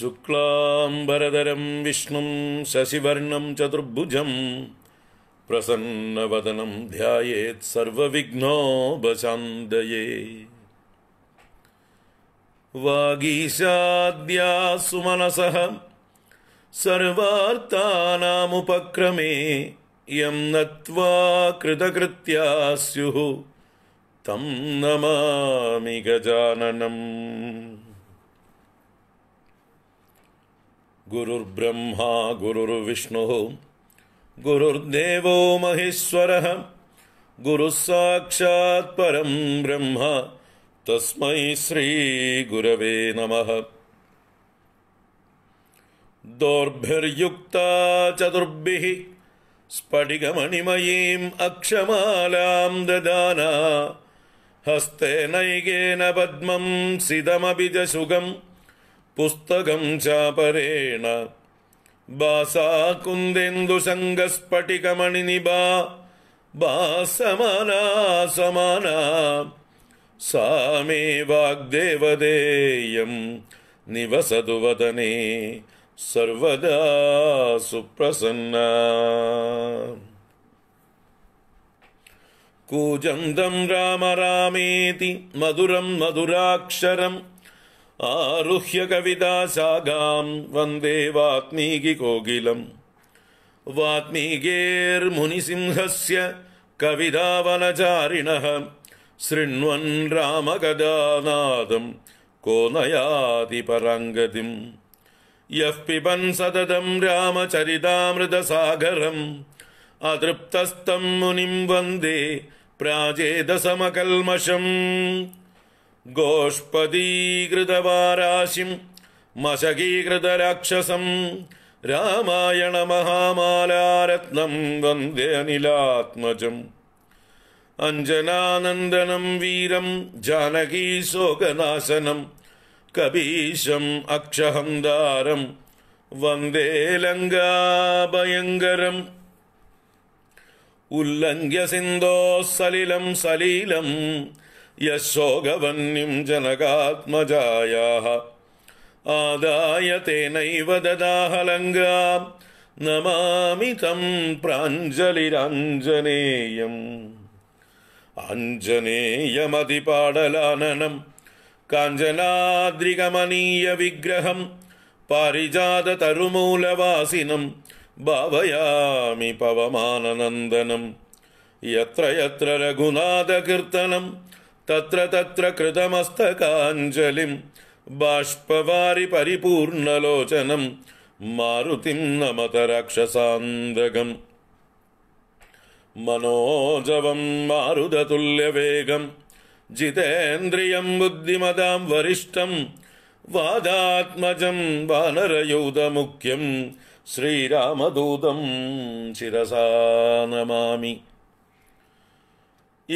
शुक्लाम्बरधरं विष्णुं शशिवर्णं चतुर्भुजं प्रसन्नवदनं ध्यायेत् सर्वविघ्नोपशान्दये वागीशाद्या सुमनसः सर्वार्तानामुपक्रमे यं नत्वा कृतकृत्या स्युः तं नमामि गजाननम् गुरुर्ब्रह्मा गुरुर्विष्णुः गुरुर्देवो महेश्वरः गुरुः परं ब्रह्म तस्मै श्रीगुरवे नमः दोर्भिर्युक्ता चतुर्भिः स्फटिकमणिमयीम् अक्षमालां ददाना हस्तेनैकेन पद्मं सितमभिज सुगम् पुस्तकं चापरेण भासा कुन्देन्दुसङ्गस्फटिकमणिनिबा बा समाना समाना सा मे वाग्देवदेयं निवसतु वदने ಸರ್ವದಾ ಸುಪ್ರಸನ್ನ ಕೂಜಂದಂ ರಾಮ ರಾಮೇತಿ ಮಧುರಂ आरुह्य सागां वन्दे वात्मीकिकोकिलम् वात्मीकेर्मुनिसिंहस्य कविदा वनचारिणः शृण्वन् रामगदानादम् कोनयादि परङ्गतिम् यः पिबन् सददम् रामचरितामृतसागरम् अतृप्तस्थं मुनिं वन्दे प्राजेदसमकल्मषम् गोष्पदीकृतवाराशिं मशकीकृतराक्षसं रामायणमहामालारत्नं वन्दे अनिलात्मजम् अञ्जनानन्दनं वीरं जानकीशोकनाशनं कबीशम् अक्षहन्दारं वन्दे लङ्गाभयङ्करम् उल्लङ्घ्य सलिलं सलीलं यशोगवन्निं जनकात्मजायाः आदाय तेनैव ददाहलङ्गां नमामि तं प्राञ्जलिराञ्जनेयम् अञ्जनेयमतिपाडलाननं काञ्जनाद्रिकमनीयविग्रहं पारिजाततरुमूलवासिनं भावयामि पवमाननन्दनं यत्र यत्र रघुनाथकीर्तनं तत्र तत्र कृतमस्तकाञ्जलिम् बाष्पवारि परिपूर्णलोचनं मारुतिं नमत मत मनोजवं मारुदतुल्यवेगं मारुदतुल्यवेगम् बुद्धिमदां वरिष्ठम् वादात्मजं वानरयूतमुख्यम् श्रीरामदूतं नमामि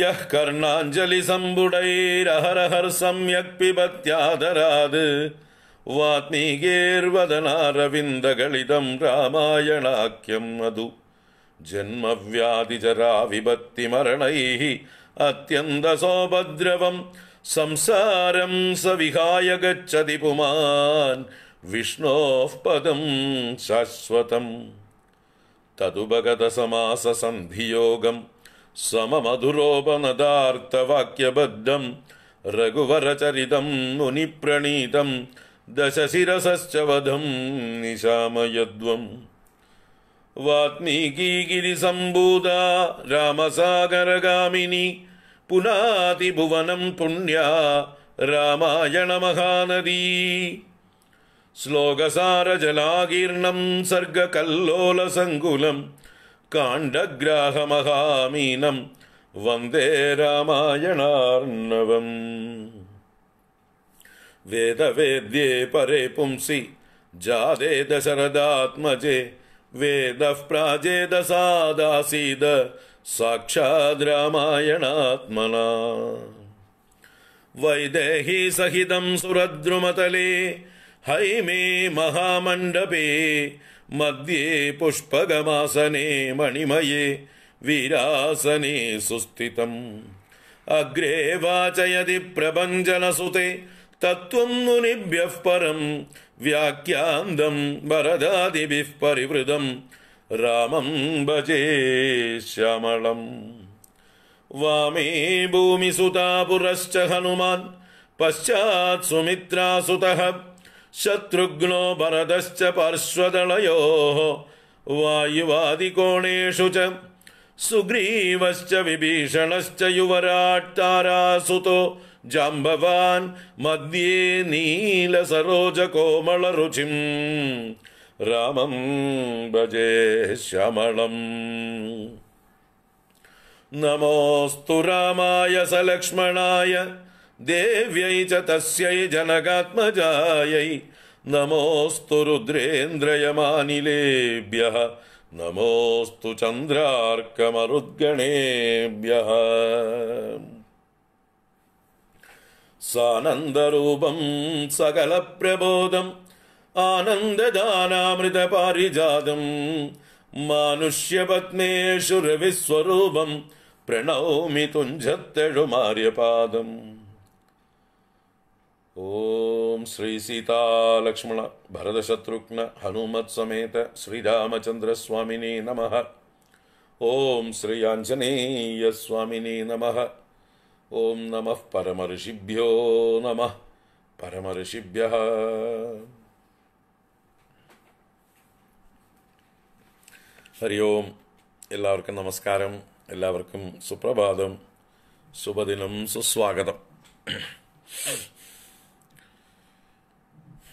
യഹ കർണാഞ്ജലി സമ്പുടൈരഹരഹർ സമ്യക് പിബത്യാദരാത് വാത്മീകേർവദനാരവിന്ദഗളിതം രാമായണാഖ്യം അതു അത്യന്ത സോഭദ്രവം സംസാരം സവിഹായ ഗച്ഛതി പുമാൻ വിഷ്ണോ പദം ശാശ്വതം സന്ധിയോഗം सममधुरोपनदार्थवाक्यबद्धं रघुवरचरितं मुनिप्रणीतं दशशिरसश्च वधं निशामयध्वम् निशामयद्वम् वात्मीकीगिरिसम्भूता रामसागरगामिनि पुनातिभुवनं पुण्या रामायणमहानदी महानदी सर्गकल्लोलसङ्कुलम् काण्डग्राहमहामीनं वन्दे रामायणार्णवम् वेदवेद्ये वेद्ये परे पुंसि जादे दशरदात्मजे वेदः प्राजेदसादासीद साक्षाद् रामायणात्मना वैदेही सहितं सुरद्रुमतले हैमे महामण्डपे मध्ये पुष्पगमासने मणिमये वीरासने सुस्थितम् अग्रे वाचयति यदि प्रभञ्जनसुते तत्त्वं मुनिभ्यः परम् व्याख्यान्दं वरदादिभिः परिवृदम् रामं भजे श्यामलम् वामे भूमिसुता पुरश्च हनुमान् पश्चात् सुमित्रासुतः ശത്രുഘ്നോ ഭരതശ്ച പാർശ്വദളയോ വായുവാദികോണേഷു ച സുഗ്രീവശ്ച വിഭീഷണശ്ച യുവരാട്ടാരാസുതോ ജാംബവാൻ കോമള നീലസരോജകോമളരുചിം രാമം ഭജേ ശമളം നമോസ്തു രാമായ സലക്ഷ്മണായ देव्यै च तस्यै जनकात्मजायै नमोऽस्तु रुद्रेन्द्रयमानिलेभ्यः नमोऽस्तु नमोस्तु चन्द्रार्कमरुद्गणेभ्यः सानन्दरूपं सकलप्रबोधम् आनन्ददानामृत मानुष्यपत्नेषु रविस्वरूपं प्रणौमि मार्यपादम् ഓം ശ്രീ സീതാലക്ഷ്മണ ഭരതശത്രുഘ്ന ഹനുമത് സമേത ശ്രീരാമചന്ദ്രസ്വാമിനി നമ ഓം ശ്രീ ആഞ്ജനേയ സ്വാമിനി നമ ഓം നമ പരമഋഷിഭ്യോ നമ പരമഋഷിഭ്യ ഹരി ഓം എല്ലാവർക്കും നമസ്കാരം എല്ലാവർക്കും സുപ്രഭാതം ശുഭദിനം സുസ്വാഗതം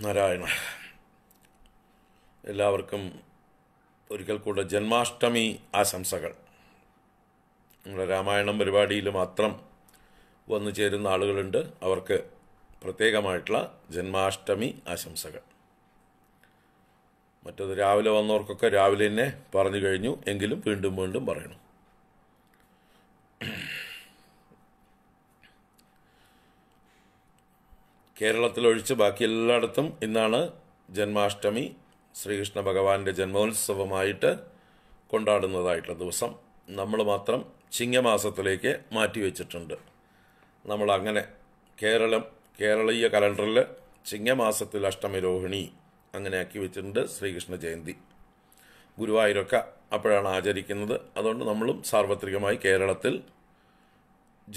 നാരായണ എല്ലാവർക്കും ഒരിക്കൽ കൂടെ ജന്മാഷ്ടമി ആശംസകൾ നമ്മുടെ രാമായണം പരിപാടിയിൽ മാത്രം വന്നു ചേരുന്ന ആളുകളുണ്ട് അവർക്ക് പ്രത്യേകമായിട്ടുള്ള ജന്മാഷ്ടമി ആശംസകൾ മറ്റത് രാവിലെ വന്നവർക്കൊക്കെ രാവിലെ തന്നെ പറഞ്ഞു കഴിഞ്ഞു എങ്കിലും വീണ്ടും വീണ്ടും പറയണം കേരളത്തിലൊഴിച്ച് ബാക്കി എല്ലായിടത്തും ഇന്നാണ് ജന്മാഷ്ടമി ശ്രീകൃഷ്ണ ഭഗവാന്റെ ജന്മോത്സവമായിട്ട് കൊണ്ടാടുന്നതായിട്ടുള്ള ദിവസം നമ്മൾ മാത്രം ചിങ്ങമാസത്തിലേക്ക് മാറ്റിവെച്ചിട്ടുണ്ട് നമ്മളങ്ങനെ കേരളം കേരളീയ കലണ്ടറിൽ ചിങ്ങമാസത്തിൽ അഷ്ടമിരോഹിണി അങ്ങനെ ആക്കി വെച്ചിട്ടുണ്ട് ശ്രീകൃഷ്ണ ജയന്തി ഗുരുവായൂരൊക്കെ അപ്പോഴാണ് ആചരിക്കുന്നത് അതുകൊണ്ട് നമ്മളും സാർവത്രികമായി കേരളത്തിൽ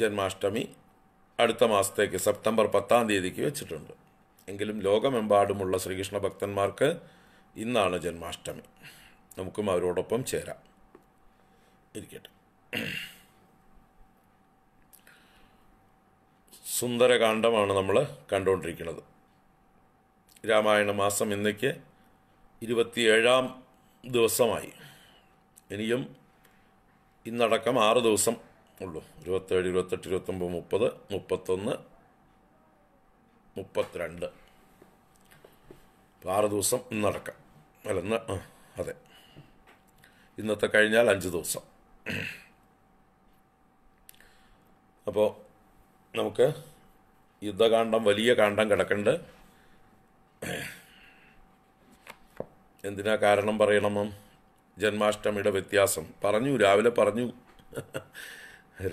ജന്മാഷ്ടമി അടുത്ത മാസത്തേക്ക് സെപ്റ്റംബർ പത്താം തീയതിക്ക് വെച്ചിട്ടുണ്ട് എങ്കിലും ലോകമെമ്പാടുമുള്ള ശ്രീകൃഷ്ണ ഭക്തന്മാർക്ക് ഇന്നാണ് ജന്മാഷ്ടമി നമുക്കും അവരോടൊപ്പം ചേരാം ഇരിക്കട്ടെ സുന്ദരകാന്ഡമാണ് നമ്മൾ കണ്ടുകൊണ്ടിരിക്കുന്നത് രാമായണ മാസം ഇന്നയ്ക്ക് ഇരുപത്തിയേഴാം ദിവസമായി ഇനിയും ഇന്നടക്കം ആറ് ദിവസം ഉള്ളൂ ഇരുപത്തേഴ് ഇരുപത്തെട്ട് ഇരുപത്തൊമ്പത് മുപ്പത് മുപ്പത്തൊന്ന് മുപ്പത്തിരണ്ട് ആറ് ദിവസം ഇന്നടക്കം അല്ല ഇന്ന് അതെ ഇന്നത്തെ കഴിഞ്ഞാൽ അഞ്ച് ദിവസം അപ്പോൾ നമുക്ക് യുദ്ധകാന്ഡം വലിയ കാന്ഡം കിടക്കണ്ട് എന്തിനാ കാരണം പറയണമെന്നും ജന്മാഷ്ടമിയുടെ വ്യത്യാസം പറഞ്ഞു രാവിലെ പറഞ്ഞു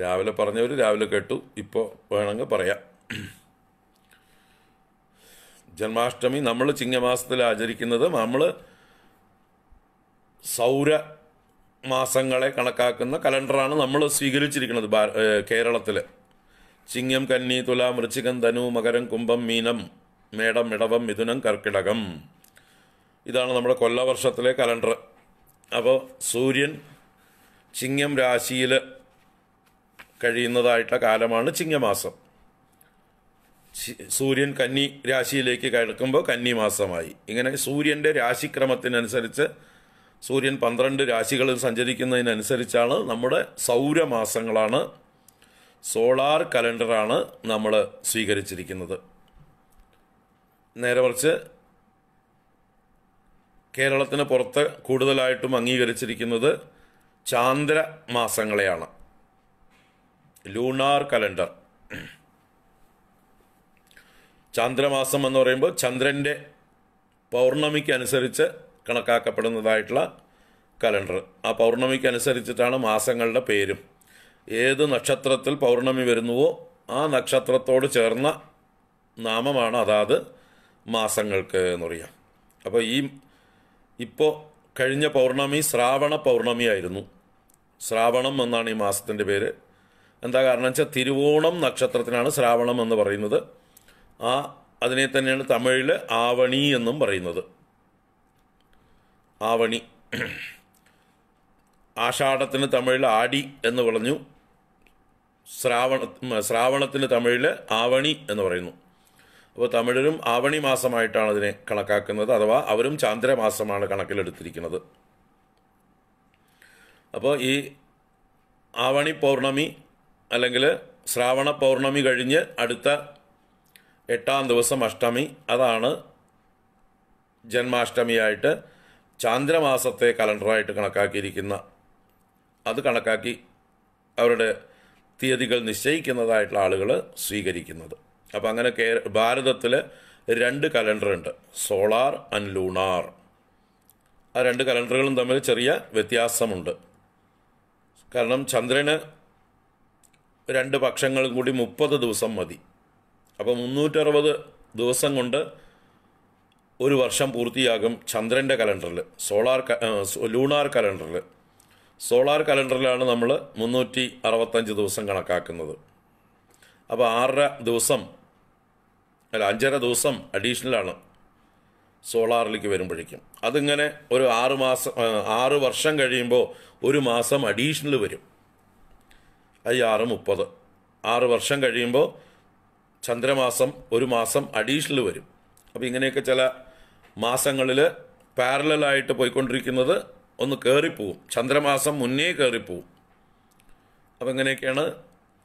രാവിലെ പറഞ്ഞവർ രാവിലെ കേട്ടു ഇപ്പോൾ വേണമെങ്കിൽ പറയാം ജന്മാഷ്ടമി നമ്മൾ ചിങ്ങമാസത്തിൽ ആചരിക്കുന്നത് നമ്മൾ സൗര മാസങ്ങളെ കണക്കാക്കുന്ന കലണ്ടറാണ് നമ്മൾ സ്വീകരിച്ചിരിക്കുന്നത് കേരളത്തിൽ ചിങ്ങം കന്നി തുല മൃച്ചികം ധനു മകരം കുംഭം മീനം മേടം ഇടവം മിഥുനം കർക്കിടകം ഇതാണ് നമ്മുടെ കൊല്ലവർഷത്തിലെ കലണ്ടർ അപ്പോൾ സൂര്യൻ ചിങ്ങം രാശിയിൽ കഴിയുന്നതായിട്ടുള്ള കാലമാണ് ചിങ്ങമാസം സൂര്യൻ കന്നി രാശിയിലേക്ക് കിടക്കുമ്പോൾ കന്നി മാസമായി ഇങ്ങനെ സൂര്യൻ്റെ രാശിക്രമത്തിനനുസരിച്ച് സൂര്യൻ പന്ത്രണ്ട് രാശികളിൽ സഞ്ചരിക്കുന്നതിനനുസരിച്ചാണ് നമ്മുടെ സൗരമാസങ്ങളാണ് സോളാർ കലണ്ടറാണ് നമ്മൾ സ്വീകരിച്ചിരിക്കുന്നത് നേരെ മറിച്ച് കേരളത്തിന് പുറത്ത് കൂടുതലായിട്ടും അംഗീകരിച്ചിരിക്കുന്നത് ചാന്ദ്ര മാസങ്ങളെയാണ് ലൂണാർ കലണ്ടർ ചന്ദ്രമാസം എന്ന് പറയുമ്പോൾ ചന്ദ്രൻ്റെ പൗർണമിക്കനുസരിച്ച് കണക്കാക്കപ്പെടുന്നതായിട്ടുള്ള കലണ്ടർ ആ പൗർണമിക്കനുസരിച്ചിട്ടാണ് മാസങ്ങളുടെ പേരും ഏത് നക്ഷത്രത്തിൽ പൗർണമി വരുന്നുവോ ആ നക്ഷത്രത്തോട് ചേർന്ന നാമമാണ് അതാത് മാസങ്ങൾക്ക് എന്ന് പറയാം അപ്പോൾ ഈ ഇപ്പോൾ കഴിഞ്ഞ പൗർണമി ശ്രാവണ പൗർണമിയായിരുന്നു ശ്രാവണം എന്നാണ് ഈ മാസത്തിൻ്റെ പേര് എന്താ കാരണം വെച്ചാൽ തിരുവോണം നക്ഷത്രത്തിനാണ് ശ്രാവണം എന്ന് പറയുന്നത് ആ അതിനെ തന്നെയാണ് തമിഴിൽ ആവണി എന്നും പറയുന്നത് ആവണി ആഷാഢത്തിന് തമിഴിൽ ആടി എന്ന് പറഞ്ഞു ശ്രാവണ ശ്രാവണത്തിന് തമിഴിൽ ആവണി എന്ന് പറയുന്നു അപ്പോൾ തമിഴരും ആവണി മാസമായിട്ടാണ് അതിനെ കണക്കാക്കുന്നത് അഥവാ അവരും ചാന്ദ്രമാസമാണ് കണക്കിലെടുത്തിരിക്കുന്നത് അപ്പോൾ ഈ ആവണി പൗർണമി അല്ലെങ്കിൽ ശ്രാവണ പൗർണമി കഴിഞ്ഞ് അടുത്ത എട്ടാം ദിവസം അഷ്ടമി അതാണ് ജന്മാഷ്ടമിയായിട്ട് ചാന്ദ്രമാസത്തെ കലണ്ടറായിട്ട് കണക്കാക്കിയിരിക്കുന്ന അത് കണക്കാക്കി അവരുടെ തീയതികൾ നിശ്ചയിക്കുന്നതായിട്ടുള്ള ആളുകൾ സ്വീകരിക്കുന്നത് അപ്പോൾ അങ്ങനെ കേര ഭാരതത്തിൽ രണ്ട് കലണ്ടറുണ്ട് സോളാർ ആൻഡ് ലൂണാർ ആ രണ്ട് കലണ്ടറുകളും തമ്മിൽ ചെറിയ വ്യത്യാസമുണ്ട് കാരണം ചന്ദ്രന് രണ്ട് പക്ഷങ്ങളും കൂടി മുപ്പത് ദിവസം മതി അപ്പോൾ മുന്നൂറ്ററുപത് ദിവസം കൊണ്ട് ഒരു വർഷം പൂർത്തിയാകും ചന്ദ്രൻ്റെ കലണ്ടറിൽ സോളാർ ലൂണാർ കലണ്ടറിൽ സോളാർ കലണ്ടറിലാണ് നമ്മൾ മുന്നൂറ്റി അറുപത്തഞ്ച് ദിവസം കണക്കാക്കുന്നത് അപ്പോൾ ആറര ദിവസം അല്ല അഞ്ചര ദിവസം അഡീഷണലാണ് സോളാറിലേക്ക് വരുമ്പോഴേക്കും അതിങ്ങനെ ഒരു ആറ് മാസം ആറ് വർഷം കഴിയുമ്പോൾ ഒരു മാസം അഡീഷണൽ വരും ഈ ആറ് മുപ്പത് ആറ് വർഷം കഴിയുമ്പോൾ ചന്ദ്രമാസം ഒരു മാസം അഡീഷണൽ വരും അപ്പോൾ ഇങ്ങനെയൊക്കെ ചില മാസങ്ങളിൽ പാരലായിട്ട് പോയിക്കൊണ്ടിരിക്കുന്നത് ഒന്ന് കയറിപ്പോവും ചന്ദ്രമാസം മുന്നേ കയറിപ്പോവും അപ്പം ഇങ്ങനെയൊക്കെയാണ്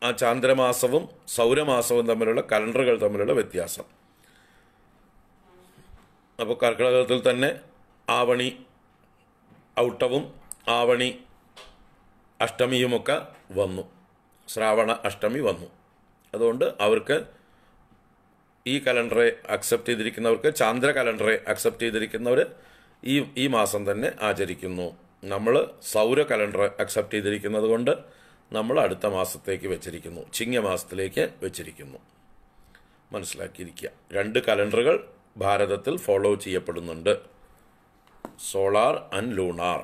ആ ചാന്ദ്രമാസവും സൗരമാസവും തമ്മിലുള്ള കലണ്ടറുകൾ തമ്മിലുള്ള വ്യത്യാസം അപ്പോൾ കർക്കിടകത്തിൽ തന്നെ ആവണി ഔട്ടവും ആവണി അഷ്ടമിയുമൊക്കെ വന്നു ശ്രാവണ അഷ്ടമി വന്നു അതുകൊണ്ട് അവർക്ക് ഈ കലണ്ടറെ അക്സെപ്റ്റ് ചെയ്തിരിക്കുന്നവർക്ക് ചാന്ദ്ര കലണ്ടറെ അക്സെപ്റ്റ് ചെയ്തിരിക്കുന്നവർ ഈ ഈ മാസം തന്നെ ആചരിക്കുന്നു നമ്മൾ സൗര കലണ്ടർ അക്സെപ്റ്റ് ചെയ്തിരിക്കുന്നത് കൊണ്ട് നമ്മൾ അടുത്ത മാസത്തേക്ക് വെച്ചിരിക്കുന്നു ചിങ്ങമാസത്തിലേക്ക് വെച്ചിരിക്കുന്നു മനസ്സിലാക്കിയിരിക്കുക രണ്ട് കലണ്ടറുകൾ ഭാരതത്തിൽ ഫോളോ ചെയ്യപ്പെടുന്നുണ്ട് സോളാർ ആൻഡ് ലൂണാർ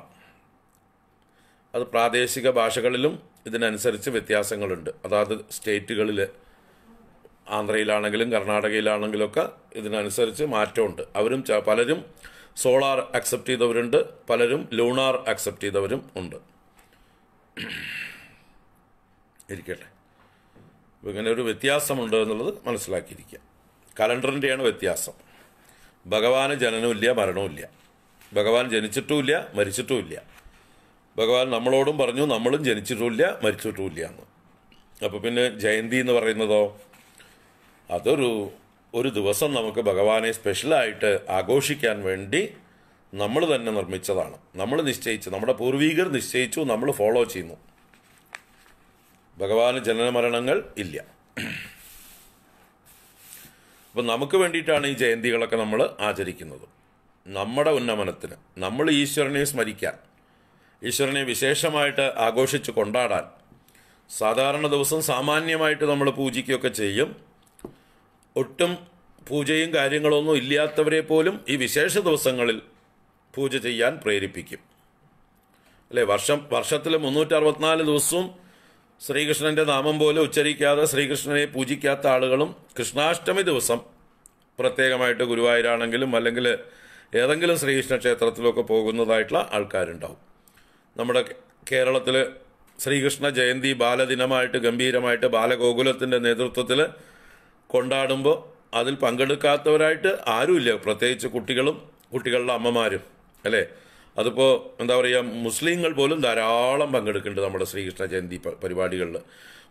അത് പ്രാദേശിക ഭാഷകളിലും ഇതിനനുസരിച്ച് വ്യത്യാസങ്ങളുണ്ട് അതാത് സ്റ്റേറ്റുകളിൽ ആന്ധ്രയിലാണെങ്കിലും കർണാടകയിലാണെങ്കിലും ഒക്കെ ഇതിനനുസരിച്ച് മാറ്റമുണ്ട് അവരും പലരും സോളാർ അക്സെപ്റ്റ് ചെയ്തവരുണ്ട് പലരും ലൂണാർ അക്സെപ്റ്റ് ചെയ്തവരും ഉണ്ട് ഇരിക്കട്ടെ ഇങ്ങനെ ഒരു വ്യത്യാസമുണ്ട് എന്നുള്ളത് മനസ്സിലാക്കിയിരിക്കുക കലണ്ടറിൻ്റെയാണ് വ്യത്യാസം ഭഗവാന് ജനനമില്ല ഇല്ല ഭഗവാൻ ജനിച്ചിട്ടുമില്ല മരിച്ചിട്ടുമില്ല ഭഗവാൻ നമ്മളോടും പറഞ്ഞു നമ്മളും ജനിച്ചിട്ടുമില്ല മരിച്ചിട്ടുമില്ല എന്ന് അപ്പോൾ പിന്നെ ജയന്തി എന്ന് പറയുന്നതോ അതൊരു ഒരു ദിവസം നമുക്ക് ഭഗവാനെ സ്പെഷ്യലായിട്ട് ആഘോഷിക്കാൻ വേണ്ടി നമ്മൾ തന്നെ നിർമ്മിച്ചതാണ് നമ്മൾ നിശ്ചയിച്ചു നമ്മുടെ പൂർവീകർ നിശ്ചയിച്ചു നമ്മൾ ഫോളോ ചെയ്യുന്നു ഭഗവാന് ജനനമരണങ്ങൾ ഇല്ല അപ്പം നമുക്ക് വേണ്ടിയിട്ടാണ് ഈ ജയന്തികളൊക്കെ നമ്മൾ ആചരിക്കുന്നത് നമ്മുടെ ഉന്നമനത്തിന് നമ്മൾ ഈശ്വരനെ സ്മരിക്കാൻ ഈശ്വരനെ വിശേഷമായിട്ട് ആഘോഷിച്ച് കൊണ്ടാടാൻ സാധാരണ ദിവസം സാമാന്യമായിട്ട് നമ്മൾ പൂജിക്കുകയൊക്കെ ചെയ്യും ഒട്ടും പൂജയും കാര്യങ്ങളൊന്നും ഇല്ലാത്തവരെ പോലും ഈ വിശേഷ ദിവസങ്ങളിൽ പൂജ ചെയ്യാൻ പ്രേരിപ്പിക്കും അല്ലേ വർഷം വർഷത്തിൽ മുന്നൂറ്ററുപത്തിനാല് ദിവസവും ശ്രീകൃഷ്ണന്റെ നാമം പോലെ ഉച്ചരിക്കാതെ ശ്രീകൃഷ്ണനെ പൂജിക്കാത്ത ആളുകളും കൃഷ്ണാഷ്ടമി ദിവസം പ്രത്യേകമായിട്ട് ഗുരുവായൂരാണെങ്കിലും അല്ലെങ്കിൽ ഏതെങ്കിലും ശ്രീകൃഷ്ണ ക്ഷേത്രത്തിലൊക്കെ പോകുന്നതായിട്ടുള്ള ആൾക്കാരുണ്ടാവും നമ്മുടെ കേരളത്തിൽ ശ്രീകൃഷ്ണ ജയന്തി ബാലദിനമായിട്ട് ഗംഭീരമായിട്ട് ബാലഗോകുലത്തിൻ്റെ നേതൃത്വത്തിൽ കൊണ്ടാടുമ്പോൾ അതിൽ പങ്കെടുക്കാത്തവരായിട്ട് ആരുമില്ല പ്രത്യേകിച്ച് കുട്ടികളും കുട്ടികളുടെ അമ്മമാരും അല്ലേ അതിപ്പോൾ എന്താ പറയുക മുസ്ലിങ്ങൾ പോലും ധാരാളം പങ്കെടുക്കുന്നുണ്ട് നമ്മുടെ ശ്രീകൃഷ്ണ ജയന്തി പരിപാടികളിൽ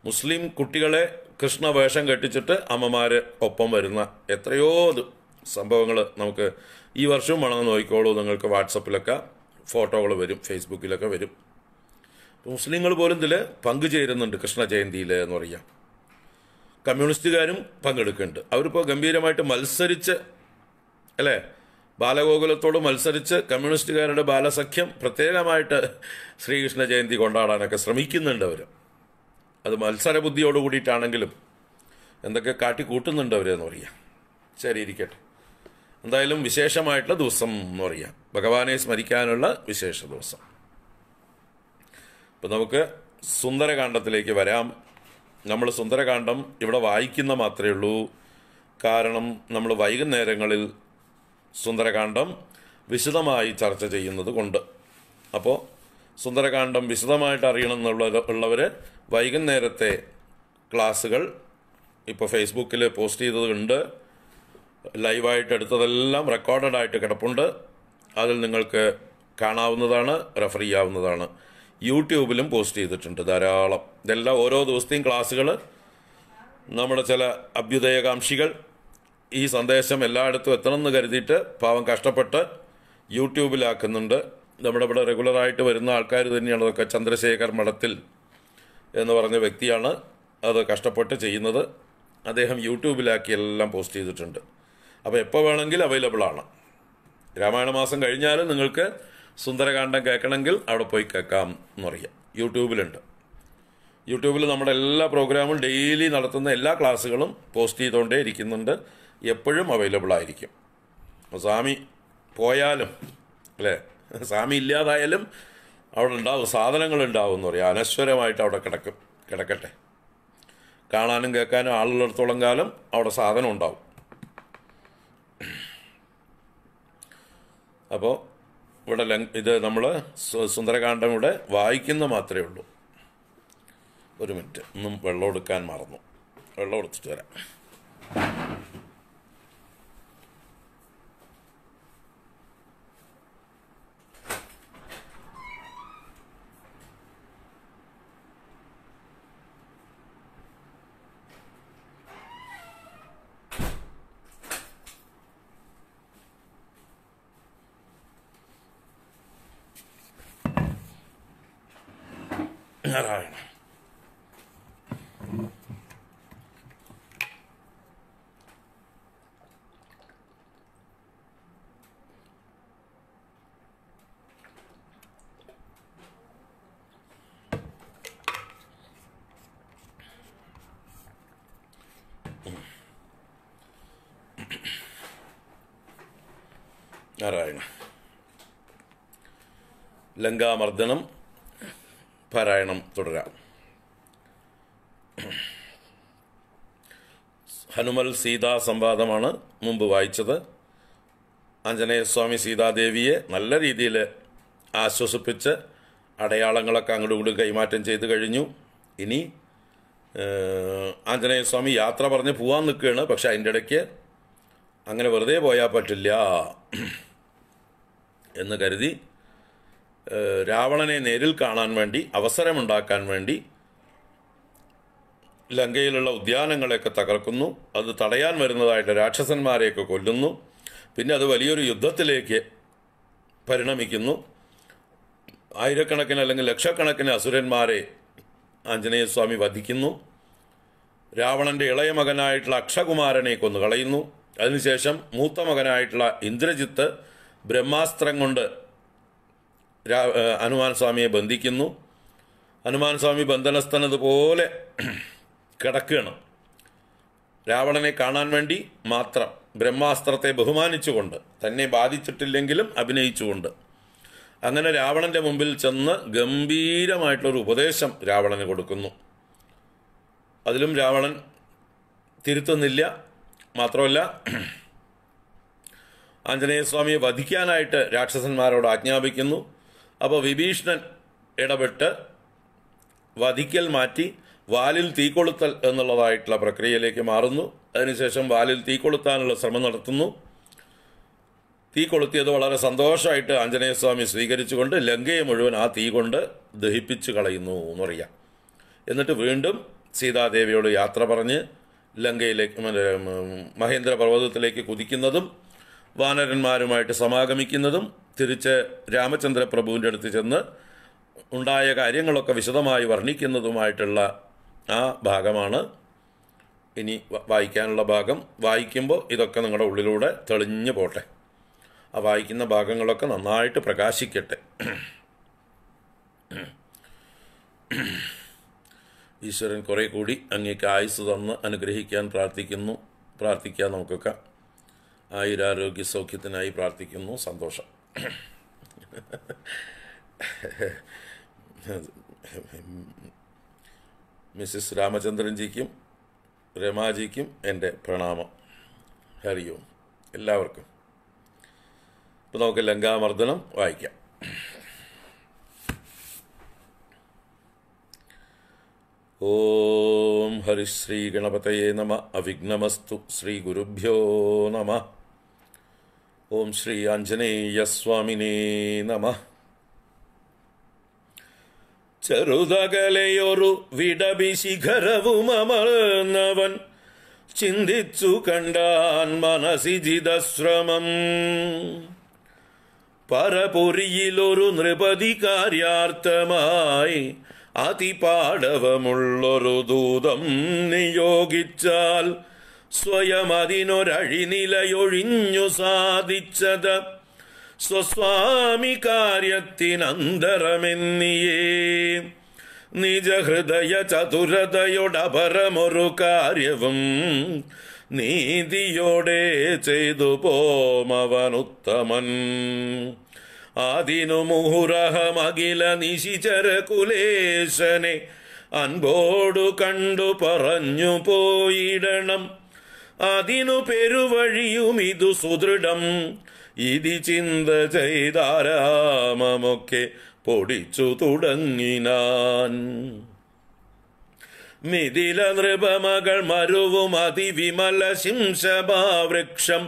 മുസ്ലിം കുട്ടികളെ കൃഷ്ണ വേഷം കെട്ടിച്ചിട്ട് അമ്മമാർ ഒപ്പം വരുന്ന എത്രയോ സംഭവങ്ങൾ നമുക്ക് ഈ വർഷവും വേണമെന്ന് നോക്കിക്കോളൂ നിങ്ങൾക്ക് വാട്സപ്പിലൊക്കെ ഫോട്ടോകൾ വരും ഫേസ്ബുക്കിലൊക്കെ വരും മുസ്ലിങ്ങൾ പോലും ഇതിൽ പങ്കുചേരുന്നുണ്ട് കൃഷ്ണ ജയന്തിയിൽ എന്ന് പറയാം കമ്മ്യൂണിസ്റ്റുകാരും പങ്കെടുക്കുന്നുണ്ട് അവരിപ്പോൾ ഗംഭീരമായിട്ട് മത്സരിച്ച് അല്ലേ ബാലഗോകുലത്തോട് മത്സരിച്ച് കമ്മ്യൂണിസ്റ്റുകാരുടെ ബാലസഖ്യം പ്രത്യേകമായിട്ട് ശ്രീകൃഷ്ണ ജയന്തി കൊണ്ടാടാനൊക്കെ ശ്രമിക്കുന്നുണ്ട് അവർ അത് മത്സര ബുദ്ധിയോട് കൂടിയിട്ടാണെങ്കിലും എന്തൊക്കെ കാട്ടി കൂട്ടുന്നുണ്ട് അവരെന്ന് പറയാം ശരി ഇരിക്കട്ടെ എന്തായാലും വിശേഷമായിട്ടുള്ള ദിവസം എന്ന് പറയാം ഭഗവാനെ സ്മരിക്കാനുള്ള വിശേഷ ദിവസം ഇപ്പം നമുക്ക് സുന്ദരകാന്ഡത്തിലേക്ക് വരാം നമ്മൾ സുന്ദരകാന്ഡം ഇവിടെ വായിക്കുന്ന മാത്രമേ ഉള്ളൂ കാരണം നമ്മൾ വൈകുന്നേരങ്ങളിൽ സുന്ദരകാന്ഡം വിശദമായി ചർച്ച ചെയ്യുന്നത് കൊണ്ട് അപ്പോൾ സുന്ദരകാന്ഡം വിശദമായിട്ട് അറിയണം എന്നുള്ള ഉള്ളവർ വൈകുന്നേരത്തെ ക്ലാസ്സുകൾ ഇപ്പോൾ ഫേസ്ബുക്കിൽ പോസ്റ്റ് ചെയ്തതുണ്ട് ലൈവായിട്ട് എടുത്തതെല്ലാം റെക്കോർഡഡ് കിടപ്പുണ്ട് അതിൽ നിങ്ങൾക്ക് കാണാവുന്നതാണ് റെഫർ ചെയ്യാവുന്നതാണ് യൂട്യൂബിലും പോസ്റ്റ് ചെയ്തിട്ടുണ്ട് ധാരാളം ഇതെല്ലാം ഓരോ ദിവസത്തെയും ക്ലാസ്സുകൾ നമ്മുടെ ചില അഭ്യുദയകാംക്ഷികൾ ഈ സന്ദേശം എല്ലായിടത്തും എത്തണമെന്ന് കരുതിയിട്ട് പാവം കഷ്ടപ്പെട്ട് യൂട്യൂബിലാക്കുന്നുണ്ട് നമ്മുടെ ഇവിടെ റെഗുലറായിട്ട് വരുന്ന ആൾക്കാർ തന്നെയാണ് അതൊക്കെ ചന്ദ്രശേഖർ മഠത്തിൽ എന്ന് പറഞ്ഞ വ്യക്തിയാണ് അത് കഷ്ടപ്പെട്ട് ചെയ്യുന്നത് അദ്ദേഹം യൂട്യൂബിലാക്കി എല്ലാം പോസ്റ്റ് ചെയ്തിട്ടുണ്ട് അപ്പോൾ എപ്പോൾ വേണമെങ്കിലും അവൈലബിളാണ് രാമായണ മാസം കഴിഞ്ഞാൽ നിങ്ങൾക്ക് സുന്ദരകാന്ഡം കേൾക്കണമെങ്കിൽ അവിടെ പോയി കേൾക്കാം എന്ന് പറയാം യൂട്യൂബിലുണ്ട് യൂട്യൂബിൽ നമ്മുടെ എല്ലാ പ്രോഗ്രാമും ഡെയിലി നടത്തുന്ന എല്ലാ ക്ലാസ്സുകളും പോസ്റ്റ് ചെയ്തുകൊണ്ടേ ഇരിക്കുന്നുണ്ട് എപ്പോഴും അവൈലബിൾ ആയിരിക്കും അപ്പോൾ സ്വാമി പോയാലും അല്ലേ സ്വാമി ഇല്ലാതായാലും അവിടെ ഉണ്ടാവും സാധനങ്ങൾ ഉണ്ടാവും എന്ന് പറയാം അനശ്വരമായിട്ട് അവിടെ കിടക്കും കിടക്കട്ടെ കാണാനും കേൾക്കാനും ആളുള്ളിടത്തോളം കാലം അവിടെ സാധനം ഉണ്ടാവും അപ്പോൾ ഇവിടെ ഇത് നമ്മൾ സുന്ദരകാന്ഡം ഇവിടെ വായിക്കുന്ന മാത്രമേ ഉള്ളൂ ഒരു മിനിറ്റ് ഒന്നും വെള്ളം എടുക്കാൻ മറന്നു വെള്ളം എടുത്തിട്ട് വരാം من الرائحة لنقامر دنم പാരായണം തുടരാം ഹനുമൽ സീതാ സംവാദമാണ് മുമ്പ് വായിച്ചത് ആഞ്ജനേയസ്വാമി സീതാദേവിയെ നല്ല രീതിയിൽ ആശ്വസിപ്പിച്ച് അടയാളങ്ങളൊക്കെ അങ്ങോട്ടും ഇങ്ങോട്ടും കൈമാറ്റം ചെയ്ത് കഴിഞ്ഞു ഇനി ആഞ്ജനേയസ്വാമി യാത്ര പറഞ്ഞ് പോവാൻ നിൽക്കുകയാണ് പക്ഷെ അതിൻ്റെ ഇടയ്ക്ക് അങ്ങനെ വെറുതെ പോയാൽ പറ്റില്ല എന്ന് കരുതി രാവണനെ നേരിൽ കാണാൻ വേണ്ടി അവസരമുണ്ടാക്കാൻ വേണ്ടി ലങ്കയിലുള്ള ഉദ്യാനങ്ങളെയൊക്കെ തകർക്കുന്നു അത് തടയാൻ വരുന്നതായിട്ട് രാക്ഷസന്മാരെയൊക്കെ കൊല്ലുന്നു പിന്നെ അത് വലിയൊരു യുദ്ധത്തിലേക്ക് പരിണമിക്കുന്നു ആയിരക്കണക്കിന് അല്ലെങ്കിൽ ലക്ഷക്കണക്കിന് അസുരന്മാരെ ആഞ്ജനേയസ്വാമി വധിക്കുന്നു രാവണന്റെ ഇളയ മകനായിട്ടുള്ള അക്ഷകുമാരനെ കൊന്നു കളയുന്നു അതിനുശേഷം മൂത്ത മകനായിട്ടുള്ള ഇന്ദ്രജിത്ത് ബ്രഹ്മാസ്ത്രം കൊണ്ട് ഹനുമാൻ സ്വാമിയെ ബന്ധിക്കുന്നു ഹനുമാൻ സ്വാമി ബന്ധനസ്ഥനതുപോലെ കിടക്കുകയാണ് രാവണനെ കാണാൻ വേണ്ടി മാത്രം ബ്രഹ്മാസ്ത്രത്തെ ബഹുമാനിച്ചുകൊണ്ട് തന്നെ ബാധിച്ചിട്ടില്ലെങ്കിലും അഭിനയിച്ചുകൊണ്ട് അങ്ങനെ രാവണൻ്റെ മുമ്പിൽ ചെന്ന് ഗംഭീരമായിട്ടുള്ളൊരു ഉപദേശം രാവണന് കൊടുക്കുന്നു അതിലും രാവണൻ തിരുത്തുന്നില്ല മാത്രമല്ല ആഞ്ജനേയസ്വാമിയെ വധിക്കാനായിട്ട് രാക്ഷസന്മാരോട് ആജ്ഞാപിക്കുന്നു അപ്പോൾ വിഭീഷണൻ ഇടപെട്ട് വധിക്കൽ മാറ്റി വാലിൽ തീകൊളുത്തൽ എന്നുള്ളതായിട്ടുള്ള പ്രക്രിയയിലേക്ക് മാറുന്നു അതിനുശേഷം വാലിൽ തീകൊളുത്താനുള്ള ശ്രമം നടത്തുന്നു തീ കൊളുത്തിയത് വളരെ സന്തോഷമായിട്ട് ആഞ്ജനേയസ്വാമി സ്വീകരിച്ചുകൊണ്ട് ലങ്കയെ മുഴുവൻ ആ തീ കൊണ്ട് ദഹിപ്പിച്ചു കളയുന്നു എന്ന് പറയാം എന്നിട്ട് വീണ്ടും സീതാദേവിയോട് യാത്ര പറഞ്ഞ് ലങ്കയിലേക്ക് മഹേന്ദ്ര പർവ്വതത്തിലേക്ക് കുതിക്കുന്നതും വാനരന്മാരുമായിട്ട് സമാഗമിക്കുന്നതും തിരിച്ച് രാമചന്ദ്ര പ്രഭുവിൻ്റെ അടുത്ത് ചെന്ന് ഉണ്ടായ കാര്യങ്ങളൊക്കെ വിശദമായി വർണ്ണിക്കുന്നതുമായിട്ടുള്ള ആ ഭാഗമാണ് ഇനി വായിക്കാനുള്ള ഭാഗം വായിക്കുമ്പോൾ ഇതൊക്കെ നിങ്ങളുടെ ഉള്ളിലൂടെ തെളിഞ്ഞു പോട്ടെ ആ വായിക്കുന്ന ഭാഗങ്ങളൊക്കെ നന്നായിട്ട് പ്രകാശിക്കട്ടെ ഈശ്വരൻ കുറേ കൂടി അങ്ങേക്ക് ആയുസ് തന്ന് അനുഗ്രഹിക്കാൻ പ്രാർത്ഥിക്കുന്നു പ്രാർത്ഥിക്കാം നമുക്കൊക്കെ ആയുരാരോഗ്യ സൗഖ്യത്തിനായി പ്രാർത്ഥിക്കുന്നു സന്തോഷം മിസ്സിസ് രാമചന്ദ്രൻജിക്കും രമാജിക്കും എൻ്റെ പ്രണാമം ഹരി എല്ലാവർക്കും ഇപ്പം നമുക്ക് ലങ്കാമർദ്ദനം വായിക്കാം ഓം ഹരിശ്രീ ഗണപതയേ നമ അവിഘ്നമസ്തു ശ്രീ ഗുരുഭ്യോ നമ ഓം ശ്രീ ആഞ്ജനേയ ആഞ്ജനേയസ്വാമിനേ നമ ചെറുതകലയൊരു വിടബിശിഖരവുമമർന്നവൻ ചിന്തിച്ചു കണ്ടാൻ മനസിജിതശ്രമം പരപൊരിയിലൊരു നൃപതി കാര്യാർത്ഥമായി അതിപാടവമുള്ളൊരു ദൂതം നിയോഗിച്ചാൽ സ്വയം അതിനൊരഴിനിലയൊഴിഞ്ഞു സാധിച്ചത് സ്വസ്വാമി കാര്യത്തിനന്തരമെന്നിയേ നിജഹൃദയ ചതുരതയോടപരമൊരു കാര്യവും നീതിയോടെ ചെയ്തു പോമവനുത്തമൻ അതിനു മുഹുരഹമകില നിശിചര കുലേശനെ അൻപോടു കണ്ടു പറഞ്ഞു പോയിടണം അതിനു പെരുവഴിയും ഇതു സുദൃഢം ഇതി ചിന്ത ചെയ്താരാമൊക്കെ പൊടിച്ചു തുടങ്ങിനാൻ മിഥില നൃപമകൾ മരുവും അതിവിമല ശിംശഭാവൃക്ഷം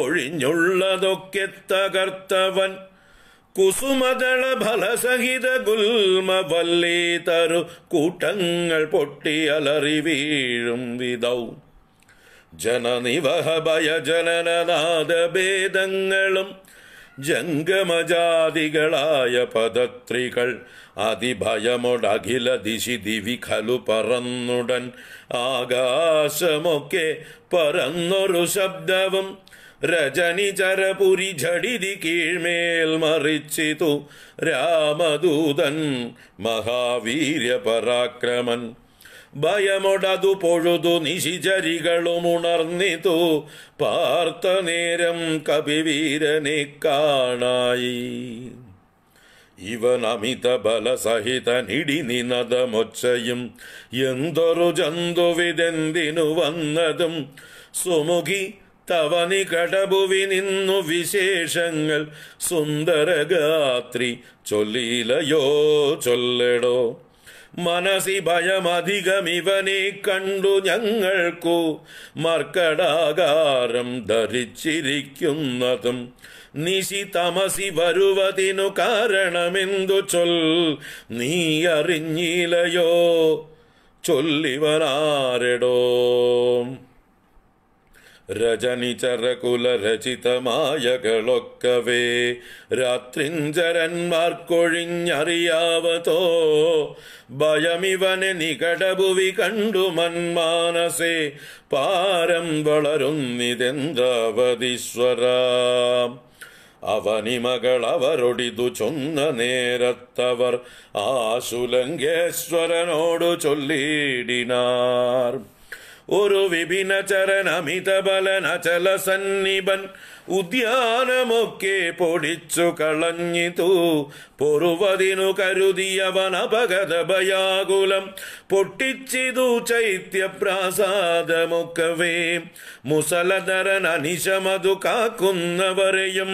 ഒഴിഞ്ഞുള്ളതൊക്കെ തകർത്തവൻ കുസുമദള ഫലസഹിത ഗുൽമവല്ലീതരു കൂട്ടങ്ങൾ പൊട്ടിയലറി വീഴും വിധവും ജനനിവഹ ഭയജനനാദഭേദങ്ങളും ജംഗമജാതികളായ പദത്രികൾ അതിഭയമൊടഖില ദിശി ദിവി ഖലു പറന്നുടൻ ആകാശമൊക്കെ പറന്നൊരു ശബ്ദവും രജനി ചരപുരി ഝടിതി കീഴ്മേൽ മറിച്ചിതു രാമദൂതൻ മഹാവീര്യ പരാക്രമൻ ഭയമൊടതു പൊഴുതു നിശിചരികളും ഉണർന്നിതു പാർത്ത നേരം കപിവീരനെ കാണായി ഇവനമിത ബലസഹിതനിടിനിനദമൊച്ചയും എന്തൊരു ജന്തുവിതെന്തിനു വന്നതും സുമുഖി തവനി നികടഭുവി നിന്നു വിശേഷങ്ങൾ സുന്ദരഗാത്രി ചൊല്ലിലയോ ചൊല്ലടോ മനസി ഭയമധികമിവനെ കണ്ടു ഞങ്ങൾക്കു മർക്കടാകാരം ധരിച്ചിരിക്കുന്നതും നിശി തമസി വരുവതിനു കാരണമെന്തു ചൊൽ നീ അറിഞ്ഞില്ലയോ ചൊല്ലിവനാരടോ രജനിചരകുലരചിതമായകളൊക്കവേ രാത്രിഞ്ചരന്മാർക്കൊഴിഞ്ഞറിയാവതോ ഭയമിവനെ നികടഭുവി കണ്ടു മന്മാനസേ പാരം വളരുന്നിതെന്താവതീശ്വര അവനിമകൾ അവരൊടിതു ചൊന്ന നേരത്തവർ ആശുലങ്കേശ്വരനോടു ചൊല്ലിയിടിനാർ उरु ഉദ്യാനമൊക്കെ പൊടിച്ചു കളഞ്ഞിതു പൊറുവതിനു കരുതിയവൻ അപകത ഭയാകുലം പൊട്ടിച്ചിതു ചൈത്യപ്രാസാദമൊക്കവേ മുസലധരൻ അനിശമതു കാക്കുന്നവരെയും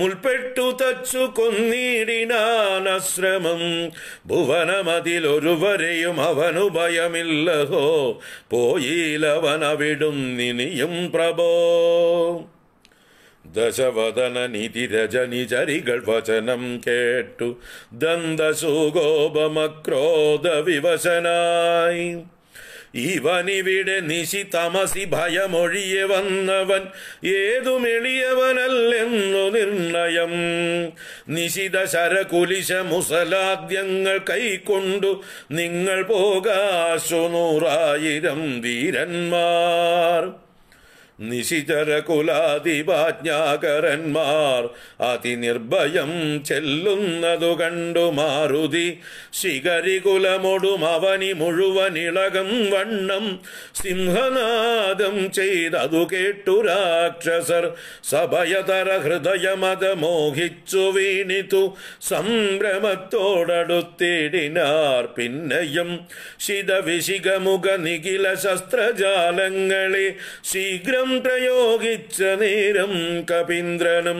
മുൾപ്പെട്ടു തച്ചു കൊന്നിടിനാനശ്രമം ഭുവനമതിലൊരുവരെയും അവനു ഭയമില്ലഹോ പോയിലവനവിടും നിനിയും പ്രഭോ ദശവദന നിതിരജനിചരികൾ വചനം കേട്ടു ദന്തസുഗോപമക്രോധ വിവശനായി ഇവനിവിടെ നിശി തമസി ഭയമൊഴിയെ വന്നവൻ ഏതു മെളിയവനല്ലെന്നു നിർണയം നിശിത ശരകുലിശ മുസലാദ്യങ്ങൾ കൈക്കൊണ്ടു നിങ്ങൾ പോകാശു നൂറായിരം വീരന്മാർ നിശിചരകുലാധിപാജ്ഞാകരന്മാർ അതിനിർഭയം ചെല്ലുന്നതു കണ്ടു മാറുതി ശിഖരികുലമൊടും അവനി മുഴുവനിളകം വണ്ണം സിംഹനാദം ചെയ്തതു കേട്ടു രാക്ഷസർ സഭയതര ഹൃദയമത മോഹിച്ചു വീണിതു സംഭ്രമത്തോടടുത്തിടിനാർ പിന്നെയും ശിതവിശിഖമുഖ നിഖില ശസ്ത്രജാലങ്ങളെ ശീഘ്രം ഭൂതം പ്രയോഗിച്ച നേരം കപീന്ദ്രനും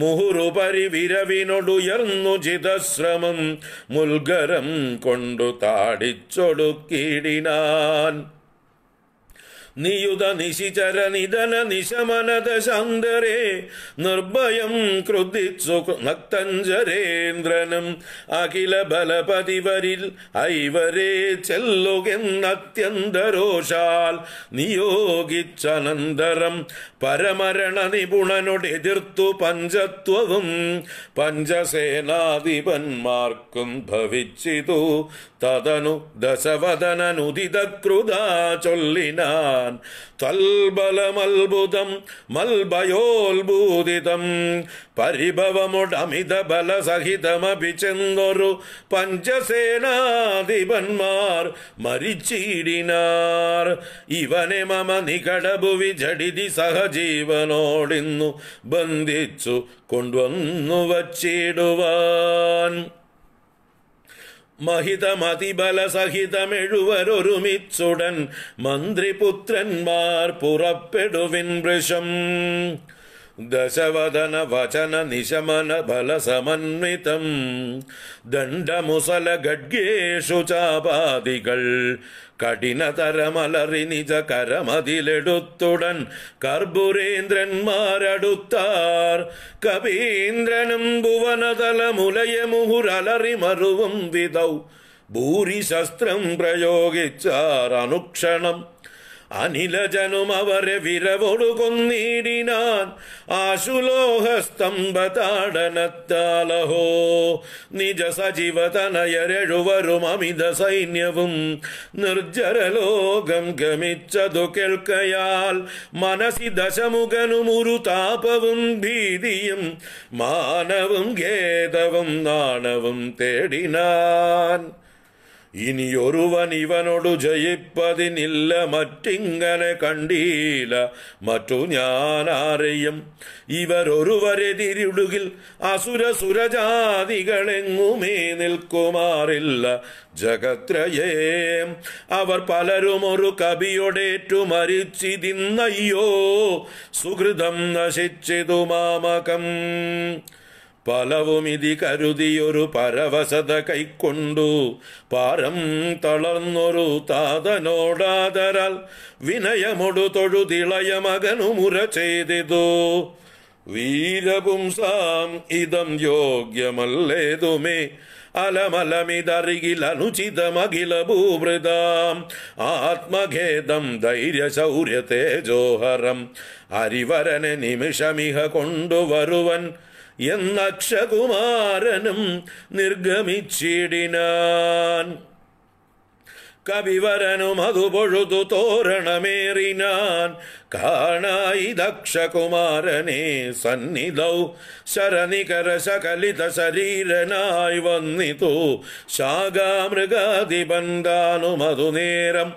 മുഹുറു പരിവിരവിനൊടുയർന്നു ചിതശ്രമം മുൽഗരം കൊണ്ടു താടിച്ചൊടുക്കിടിനാൻ നിയുത നിശിചര നിധന നിശമനത ശാന്തരേ നിർഭയം ക്രുദ്ധിത്സു നക്തഞ്ചരേന്ദ്രനും അഖില ബലപതിവരിൽ ഐവരേ ചെല്ലുകെന്നത്യന്തരോഷാൽ നിയോഗിച്ചനന്തരം പരമരണ നിപുണനോട് എതിർത്തു പഞ്ചത്വവും പഞ്ചസേനാധിപന്മാർക്കും ഭവിച്ചിതു തതനു ദശവദനുദിതകൃതാ ചൊല്ലിനാ തൽബലമത്ഭുതം മൽഭയോത്ഭൂതിതം പരിഭവമുടമിത ബലസഹിതമഭിചെന്നൊരു പഞ്ചസേനാധിപന്മാർ മരിച്ചിടിനാർ ഇവനെ മമ നികടഭുവി ജഡിതി സഹജീവനോടിന്നു ബന്ധിച്ചു കൊണ്ടുവന്നു വച്ചിടുവാൻ महितमतिबलसहितम् एुन् मन्त्रिपुत्रन्मार् पुरविन् वृषम् दशवदन वचन निशमन बल समन्वितम् दण्डमुसल घड्गेषु കഠിനതരമലറി നിജ കരമതിലെടുത്തുടൻ കവീന്ദ്രനും ഭുവനതല മുലയ മുഹുരലറി മറുവും വിധൗ ഭൂരിശസ്ത്രം പ്രയോഗിച്ചാർ അനുക്ഷണം അനിലജനും അവരെ വിരവോടു കൊന്നിടിനാൻ ആശുലോഹസ്തംഭതാടനത്താലഹോ നിജ സജീവ തനയരഴുവരും അമിത സൈന്യവും നിർജ്ജരലോകം ഗമിച്ചതു കേൾക്കയാൽ മനസി ദശമുഖനും ഒരു താപവും ഭീതിയും മാനവും ഖേദവും നാണവും തേടിനാൻ ഒരുവൻ ഇവനോടു ജയിപ്പതിനില്ല മറ്റിങ്ങനെ കണ്ടീല മറ്റു ഞാൻ ആരെയും ഇവരൊരുവരെതിരിടുകിൽ അസുരസുരജാതികളെങ്ങുമേ നിൽക്കുമാറില്ല ജഗത്രയേ അവർ പലരും ഒരു കവിയൊടേറ്റു മരിച്ചിതിന്നയ്യോ സുഹൃതം നശിച്ചതുമാമകം പലവുമിതി കരുതിയൊരു പരവശത കൈക്കൊണ്ടു പാരം തളർന്നൊരു താതനോടാതരാൽ വിനയമൊടു തൊഴുതിളയ മകനു മുര ചെയ്തിതു വീരപുംസാം ഇതം യോഗ്യമല്ലേതുമേ അലമലമിതറികിലനുചിതമഖില ഭൂവൃതാം ആത്മഖേദം തേജോഹരം ഹരിവരനെ നിമിഷമിഹ കൊണ്ടുവരുവൻ അക്ഷകുമാരനും നിർഗമിച്ചിടിനാൻ കവിവരനും അതുപൊഴുതു തോരണമേറിനാൻ കാണായി ദക്ഷകുമാരനെ സന്നിധൗ ശരനികര ശകലിത ശരീരനായി വന്നിതു ശാഖാമൃഗാധിപന്താനുമതു നേരം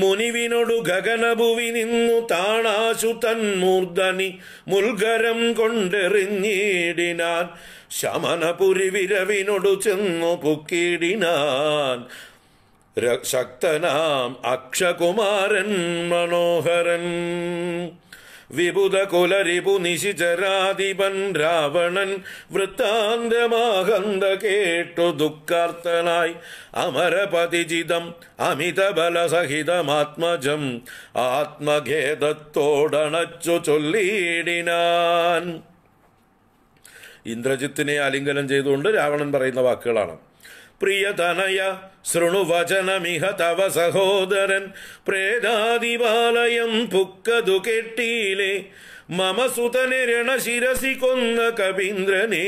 മുനിവിനൊടു ഗഗനഭുവി നിന്നു താണാശു തന്മൂർധനി മുൽഗരം കൊണ്ടെറിഞ്ഞിടിനാൻ ശമനപുരി വിരവിനോടു ചെന്നു പുക്കിടിനാൻ ശക്തനാം അക്ഷകുമാരൻ മനോഹരൻ വിബുധ കുലരിപു നിശിചരാധിപൻ രാവണൻ വൃത്താന്തമാകന്ത കേട്ടു ദുഃഖാർത്തനായി അമരപതിജിതം അമിതബലസഹിതമാത്മജം ആത്മഖേദത്തോടണച്ചു ചൊല്ലിയിടിനാൻ ഇന്ദ്രജിത്തിനെ ആലിംഗനം ചെയ്തുകൊണ്ട് രാവണൻ പറയുന്ന വാക്കുകളാണ് പ്രിയതനയ ശൃണുവചനമിഹ തവ സഹോദരൻ പ്രേതാദിപാലയം പുക്കതു കെട്ടിയിലെ മമ സുതനെ രണശിരസി കൊന്ന കവീന്ദ്രനെ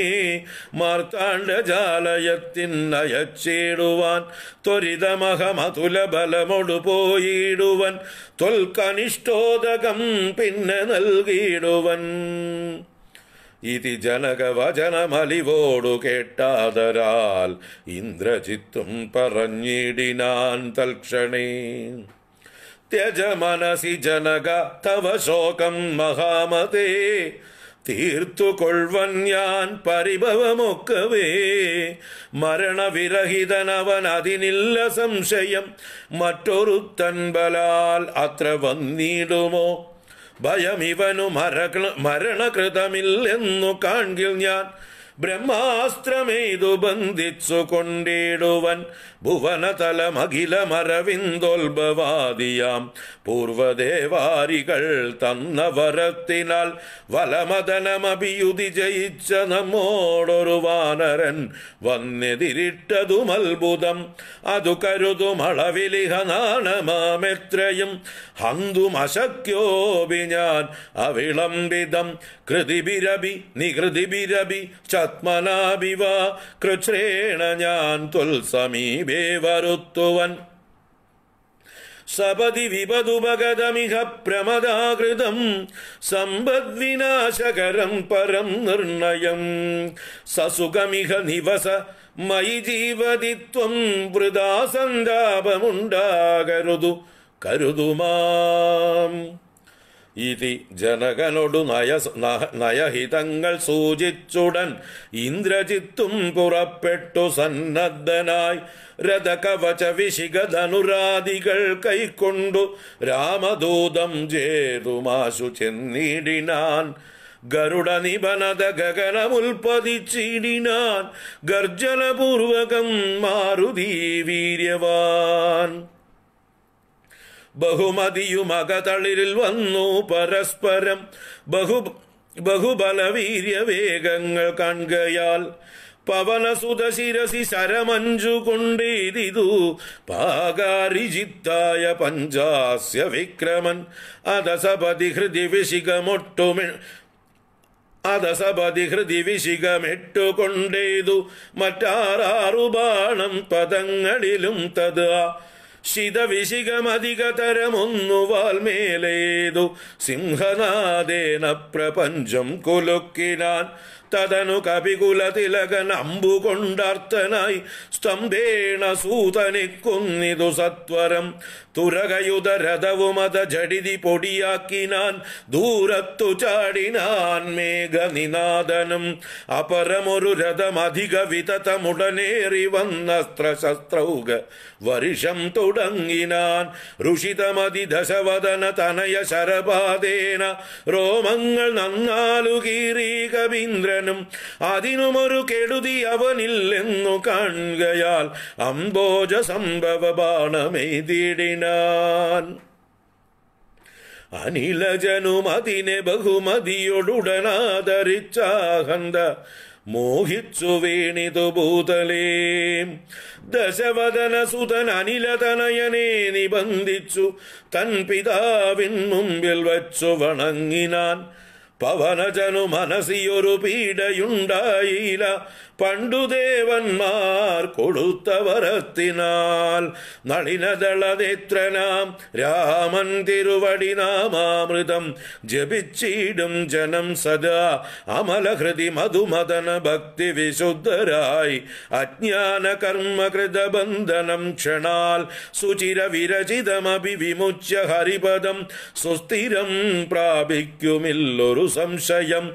മാർത്താണ്ഡജാലയത്തിൻ നയച്ചേടുവാൻ ത്വരിതമഹമതുല ബലമൊടു പോയിടുവൻ തൊൽക്കനിഷ്ടോദകം പിന്നെ നൽകിയിടുവൻ ഇതി ജനകവചനമലിവോടു കേട്ടാതരാൽ ഇന്ദ്രജിത്തും പറഞ്ഞിടിനാൻ തൽക്ഷണേ ത്യജ മനസി ജനക തവ तव മഹാമതേ महामते ഞാൻ പരിഭവമൊക്കവേ മരണവിരഹിതനവൻ അതിനില്ല സംശയം മറ്റൊരു തൻബലാൽ അത്ര വന്നിടുമോ ഭയമിവനു മരകൃ മരണകൃതമില്ലെന്നു കാണിൽ ഞാൻ ബ്രഹ്മാസ്ത്രമേതു ബന്ധിച്ചു കൊണ്ടിടുവൻ ഭുവനതലമഖിലമരവിന്ദോത്ഭവാദിയാം പൂർവദേവാരികൾ തന്ന വരത്തിനാൽ വലമതനമഭിയുതി ജയിച്ച നമ്മോടൊരു വാനരൻ വന്നെതിരിട്ടതും അത്ഭുതം അതു കരുതും അളവിലിഹ നാണമാമെത്രയും ഹന്തും ഞാൻ അവിളംബിതം കൃതിബിരബി നികൃതിബിരബി ചത്മനാഭിവ കൃച്ഛ്രേണ ഞാൻ തുൽസമീപി ेव ऋतुवन् सपदि विपदु भगदमिह प्रमदाकृतम् सम्पद्विनाशकरम् परम् निर्णयम् स निवस मयि जीवदि त्वम् वृदा ഇതി ജനകനൊടു നയ നയഹിതങ്ങൾ സൂചിച്ചുടൻ ഇന്ദ്രജിത്തും പുറപ്പെട്ടു സന്നദ്ധനായി രഥകവച വിശികധനുരാദികൾ കൈക്കൊണ്ടു രാമദൂതം ജേതുമാശു ചെന്നിടിനാൻ ഗരുഡ നിപനത ഗഗനമുൽപ്പതിച്ചിടിനാൻ ഗർജനപൂർവകം മാരുതി വീര്യവാൻ ബഹുമതിയുമകതളിരിൽ വന്നു പരസ്പരം ബഹു ബഹുബലവീര്യവേഗങ്ങൾ കൺകയാൽ പവനസുത ശിരസി ശരമഞ്ചു കൊണ്ടേതിതു പാകാരിജിത്തായ പഞ്ചാസ്യ വിക്രമൻ അതസപതി ഹൃദി വിശികമൊട്ടുമി അതസപതി ഹൃദി വിശികമിട്ടുകൊണ്ടേതു മറ്റാറാറു ബാണം പദങ്ങളിലും തത് ശിതവിശികമധികതരമൊന്നു വാൽമേലേതു സിംഹനാദേന പ്രപഞ്ചം കുലുക്കിനാൻ തതനു കപികുലതിലകനമ്പുകൊണ്ടർത്തനായി സ്തംഭേണ സൂതനിക്കുന്നിതു സത്വരം തുരകയുത രഥവുമത ജടിതി പൊടിയാക്കിനാൻ ദൂരത്തു ചാടിനാൻ മേഘനിനാദനം അപരമൊരു രഥമധിക വിതതമുടനേറി വന്നസ്ത്രശസ്ത്രൗക വരുഷം തുടങ്ങിനാൻ ഋഷിതമതി ദശവദന തനയ ശരപാതേന രോമങ്ങൾ നന്നാലുകീറി കവീന്ദ്രൻ അന്തകനും അതിനുമൊരു കെടുതി അവനില്ലെന്നു കാണുകയാൽ അംബോജ സംഭവ ബാണമെയ്തിടിനാൻ അതിനെ ബഹുമതിയോടുടനാദരിച്ചാഹന്ത മോഹിച്ചു വീണിതു ഭൂതലേ ദശവദന സുതൻ അനിലതനയനെ നിബന്ധിച്ചു തൻ പിതാവിൻ മുമ്പിൽ വച്ചു വണങ്ങിനാൻ പവനജനു മനസിയൊരു പീഡയുണ്ടായില്ല പണ്ടുദേവന്മാർ കൊടുത്ത വരത്തിനാൽ നളിനദളനേത്രനാം രാമൻ തിരുവടി നാമാമൃതം ജപിച്ചിടും ജനം സദാ അമലഹൃതി മധുമദന ഭക്തി വിശുദ്ധരായി അജ്ഞാന ബന്ധനം ക്ഷണാൽ സുചിര വിരചിതമഭി വിമുച്ച ഹരിപദം സുസ്ഥിരം പ്രാപിക്കുമില്ലൊരു സംശയം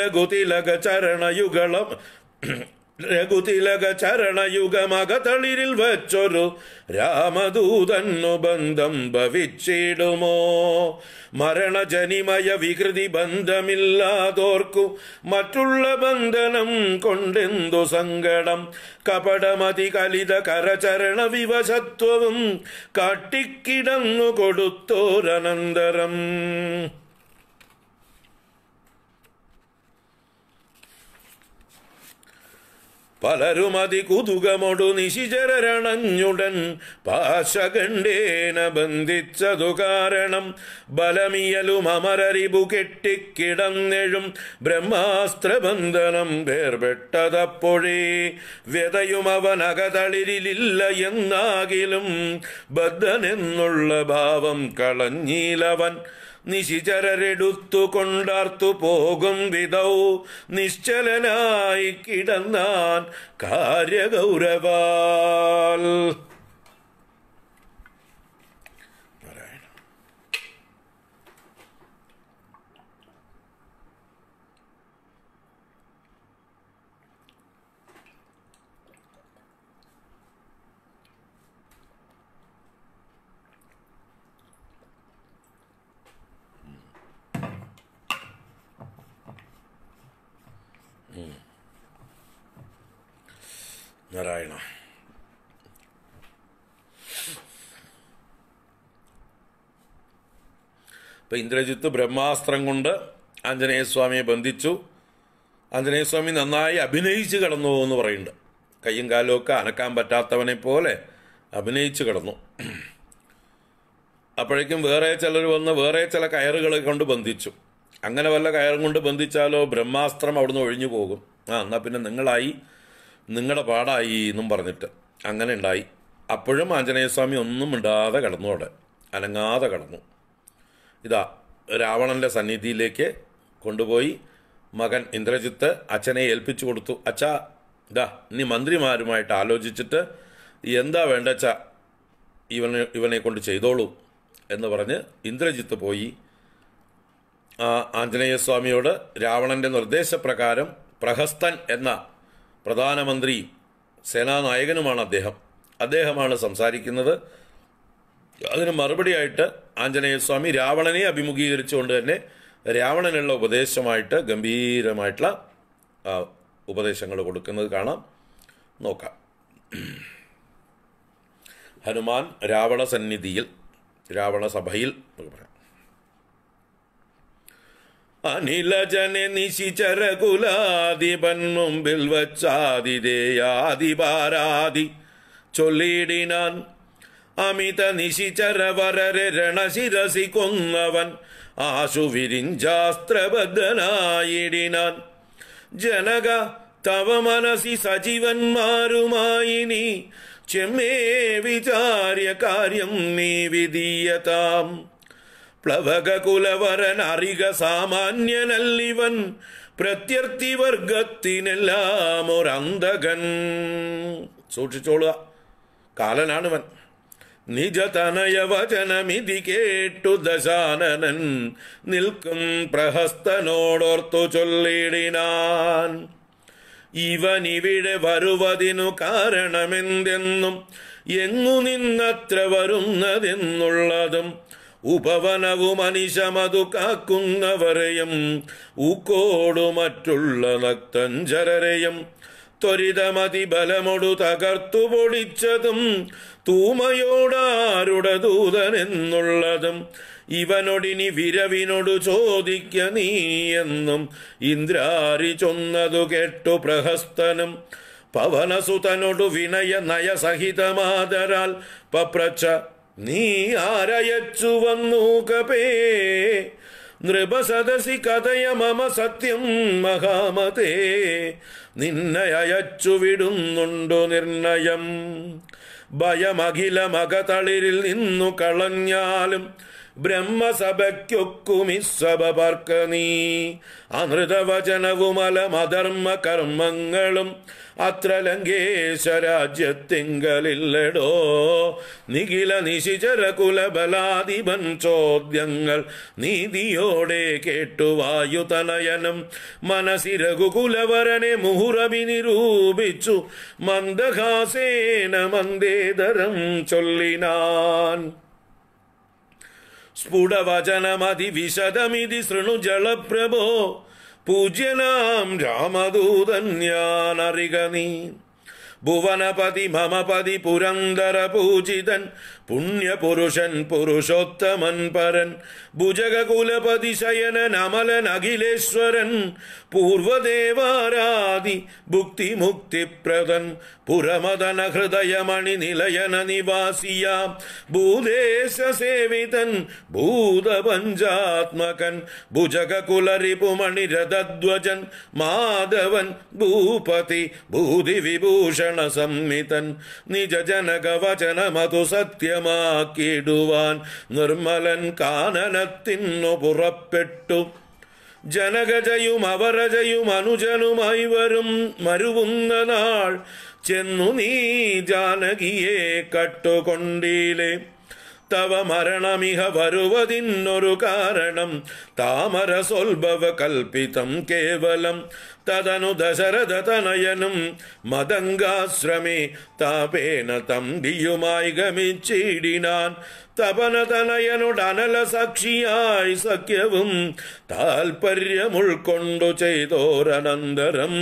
രഘുതിലക ചരണയുഗളം രഘുതിലക ചരണയുഗമകതളിരിൽ വച്ചൊരു രാമദൂതന്നു ബന്ധം ഭവിച്ചിടുമോ മരണജനിമയ വികൃതി ബന്ധമില്ലാതോർക്കു മറ്റുള്ള ബന്ധനം കൊണ്ടെന്തു സങ്കടം കപടമതി കലിത കരചരണ വിവശത്വവും കാട്ടിക്കിടന്നു കൊടുത്തോരനന്തരം പലരുമതി കുതുകമൊടു നിശിചരണഞ്ഞുടൻ പാശകണ്ടേന ബന്ധിച്ചതു കാരണം ബലമിയലും അമരരിപു കെട്ടിക്കിടന്നെഴും ബ്രഹ്മാസ്ത്രബന്ധനം വേർപെട്ടതപ്പോഴേ വ്യതയും അവൻ അകതളിരിലില്ല എന്നാകിലും ബദ്ധനെന്നുള്ള ഭാവം കളഞ്ഞീലവൻ നിശിചരരെടുത്തു കൊണ്ടാർത്തു പോകും വിധൗ നിശ്ചലനായി കിടന്നാൻ കാര്യഗൗരവാൽ നാരായണ ഇപ്പം ഇന്ദ്രജിത്ത് ബ്രഹ്മാസ്ത്രം കൊണ്ട് ആഞ്ജനേയസ്വാമിയെ ബന്ധിച്ചു ആഞ്ജനേയസ്വാമി നന്നായി അഭിനയിച്ച് കടന്നു എന്ന് പറയുന്നുണ്ട് കയ്യും കാലുമൊക്കെ അനക്കാൻ പറ്റാത്തവനെ പോലെ അഭിനയിച്ച് കിടന്നു അപ്പോഴേക്കും വേറെ ചിലർ വന്ന് വേറെ ചില കയറുകൾ കൊണ്ട് ബന്ധിച്ചു അങ്ങനെ വല്ല കയറും കൊണ്ട് ബന്ധിച്ചാലോ ബ്രഹ്മാസ്ത്രം അവിടുന്ന് ഒഴിഞ്ഞു പോകും ആ എന്നാൽ പിന്നെ നിങ്ങളായി നിങ്ങളുടെ പാടായി എന്നും പറഞ്ഞിട്ട് അങ്ങനെ ഉണ്ടായി അപ്പോഴും ആഞ്ജനേയസ്വാമി ഒന്നും ഇടാതെ കടന്നു അവിടെ അനങ്ങാതെ കടന്നു ഇതാ രാവണൻ്റെ സന്നിധിയിലേക്ക് കൊണ്ടുപോയി മകൻ ഇന്ദ്രജിത്ത് അച്ഛനെ ഏൽപ്പിച്ചു കൊടുത്തു അച്ഛാ ഇതാ ഇനി മന്ത്രിമാരുമായിട്ട് ആലോചിച്ചിട്ട് എന്താ വേണ്ട അച്ഛാ ഇവനെ ഇവനെ കൊണ്ട് ചെയ്തോളൂ എന്ന് പറഞ്ഞ് ഇന്ദ്രജിത്ത് പോയി ആഞ്ജനേയസ്വാമിയോട് രാവണൻ്റെ നിർദ്ദേശപ്രകാരം പ്രഹസ്തൻ എന്ന പ്രധാനമന്ത്രി സേനാനായകനുമാണ് അദ്ദേഹം അദ്ദേഹമാണ് സംസാരിക്കുന്നത് അതിന് മറുപടിയായിട്ട് ആഞ്ജനേയസ്വാമി രാവണനെ അഭിമുഖീകരിച്ചുകൊണ്ട് തന്നെ രാവണനുള്ള ഉപദേശമായിട്ട് ഗംഭീരമായിട്ടുള്ള ഉപദേശങ്ങൾ കൊടുക്കുന്നത് കാണാം നോക്കാം ഹനുമാൻ രാവണ സന്നിധിയിൽ രാവണ സഭയിൽ അനിലജനനിശിചരകുലാധിപൻ മുമ്പിൽ വച്ചാതിരേയാതിപാരാതി ചൊല്ലിയിടിനാൻ അമിത നിശിചരവരരെ രണശിരസി കൊന്നവൻ ആശു ജനക തവ മനസി സജീവന്മാരുമായി നീ ചെമ്മേ വിചാര്യ കാര്യം നീ വിധീയതാം പ്ലവകുലവരൻ അറിക സാമാന്യനല്ലിവൻ പ്രത്യർത്ഥി വർഗത്തിനെല്ലാം ഒരന്തകൻ സൂക്ഷിച്ചോളുക കാലനാണിവൻ നിജതനയവചനമിതി കേട്ടു ദശാനനൻ നിൽക്കും പ്രഹസ്തനോടോർത്തു ചൊല്ലിടിനാൻ ഇവനിവിടെ വരുവതിനു കാരണമെന്തെന്നും എങ്ങു നിന്നത്ര വരുന്നതെന്നുള്ളതും ഉപവനവും അനിശമതു കാക്കുന്നവരെയും ഊക്കോടു മറ്റുള്ള നക്തഞ്ചരരെയും ത്വരിതമതി ബലമൊടു തകർത്തു പൊടിച്ചതും തൂമയോടാരുടെ ദൂതനെന്നുള്ളതും ഇവനൊടിനി വിരവിനോടു ചോദിക്ക നീ എന്നും ഇന്ദ്രാരി ചൊന്നതു കേട്ടു പ്രഹസ്തനും പവനസുതനോടു വിനയ നയസഹിതമാതരാൽ പപ്രച്ച നീ ആരയച്ചു വന്നു കപേ നൃപസദസി കഥയ മമ സത്യം മഹാമതേ നിന്നെ അയച്ചു വിടുന്നുണ്ടു നിർണയം ഭയമഖിലമകതളിരിൽ നിന്നു കളഞ്ഞാലും ബ്രഹ്മസഭയ്ക്കൊക്കുമിസ്വപർക്ക നീ മധർമ്മ കർമ്മങ്ങളും അത്ര ലങ്കേശരാജ്യത്തിങ്കലില്ലടോ നിഖില നിശിചര കുലബലാധിപൻ ചോദ്യങ്ങൾ നീതിയോടെ കേട്ടു വായുതനയനം മനസ്സിരകുകുലവരനെ മുഹുറവി നിരൂപിച്ചു മന്ദഹാസേന മന്ദേതരം ചൊല്ലിനാൻ വിശദമിതി ശൃണു ജലപ്രഭോ पूज्यनां जामदूदन्यानरिगणी भुवनपति मम पदि पुरन्दर पूजितन् पुण्यपुरुषन् पुरुषोत्तमजगकुलपदि अखिलेश्वरमदन हृदय मणि निलय न निवासिया भूदेश सेवितन् भूतभञ्जात्मकन् भुजगकुलरिपुमणि रथध्वजन् माधवन् भूपति भूति ഭൂഷണ സംഹിതൻ നിജജനകവചനമതു സത്യമാക്കിയിടുവാൻ നിർമ്മലൻ കാനനത്തിന്നു പുറപ്പെട്ടു ജനകജയും അവരജയും അനുജനുമായി വരും മരുവുന്ന നാൾ ചെന്നു നീ ജാനകിയെ കട്ടുകൊണ്ടീലേ തവ മരണമിഹ വരുവതിന്നൊരു കാരണം താമര സ്വൽഭവ കൽപ്പിതം കേവലം തതനു ദശരഥതനയനും മതംഗാശ്രമി താപേന ദിയുമായി ഗമിച്ചിടിനാൻ തപനതനയനുടനല സാക്ഷിയായി സഖ്യവും താൽപര്യമുൾക്കൊണ്ടു ചെയ്തോരനന്തരം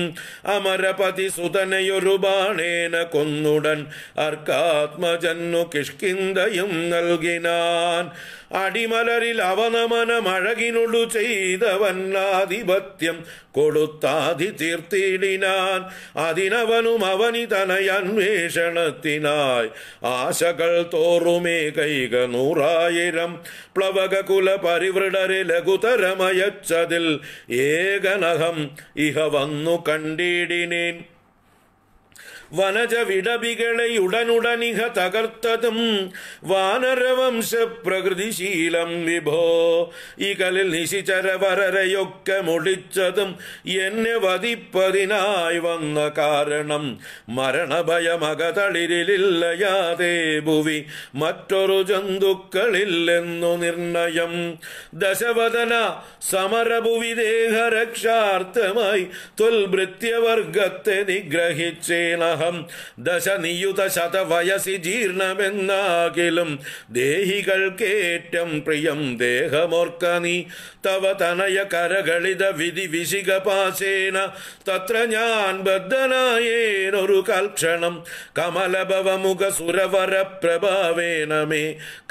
അമരപതി സുതനയൊരു ബാണേന കൊന്നുടൻ അർക്കാത്മജന്നു കിഷ്കിന്തയും നൽകിനാൻ അടിമലരിൽ അവനമനമഴകിനൊടു ചെയ്തവൻ ആധിപത്യം കൊടുത്താതി തീർത്തിടിനാൻ അതിനവനും അവനി തനയന്വേഷണത്തിനായി ആശകൾ തോറുമേ കൈക നൂറായിരം പ്ലവകകുല പരിവൃടരെ ലഘുതരമയച്ചതിൽ ഏകനഹം ഇഹ വന്നു കണ്ടിടിനേൻ വനജ വിടവികളെയുടനുടനിഹ തകർത്തതും വാനരവംശ പ്രകൃതിശീലം വിഭോ കലിൽ നിശിചരവരരെയൊക്കെ മുടിച്ചതും എന്നെ വധിപ്പതിനായി വന്ന കാരണം മരണഭയമകതളിരിലില്ലയാതെ ഭുവി മറ്റൊരു ജന്തുക്കളില്ലെന്നു നിർണയം ദശവദന സമരഭുവി ദേഹരക്ഷാർത്ഥമായി തൊൽഭൃത്യവർഗത്തെ നിഗ്രഹിച്ചേനാ ദശ നിയുത ശത ദശനിയുതശതവയസി ജീർണമെന്നാകിലും ദേഹികൾക്കേറ്റം പ്രിയം ദേഹമോർക്ക നീ തവ തനയ കരകളിത വിധി വിശിക പാശേന തത്ര ഞാൻ ബദ്ധനായേനൊരു കൽക്ഷണം കമലഭവമുഖ സുരവര മേ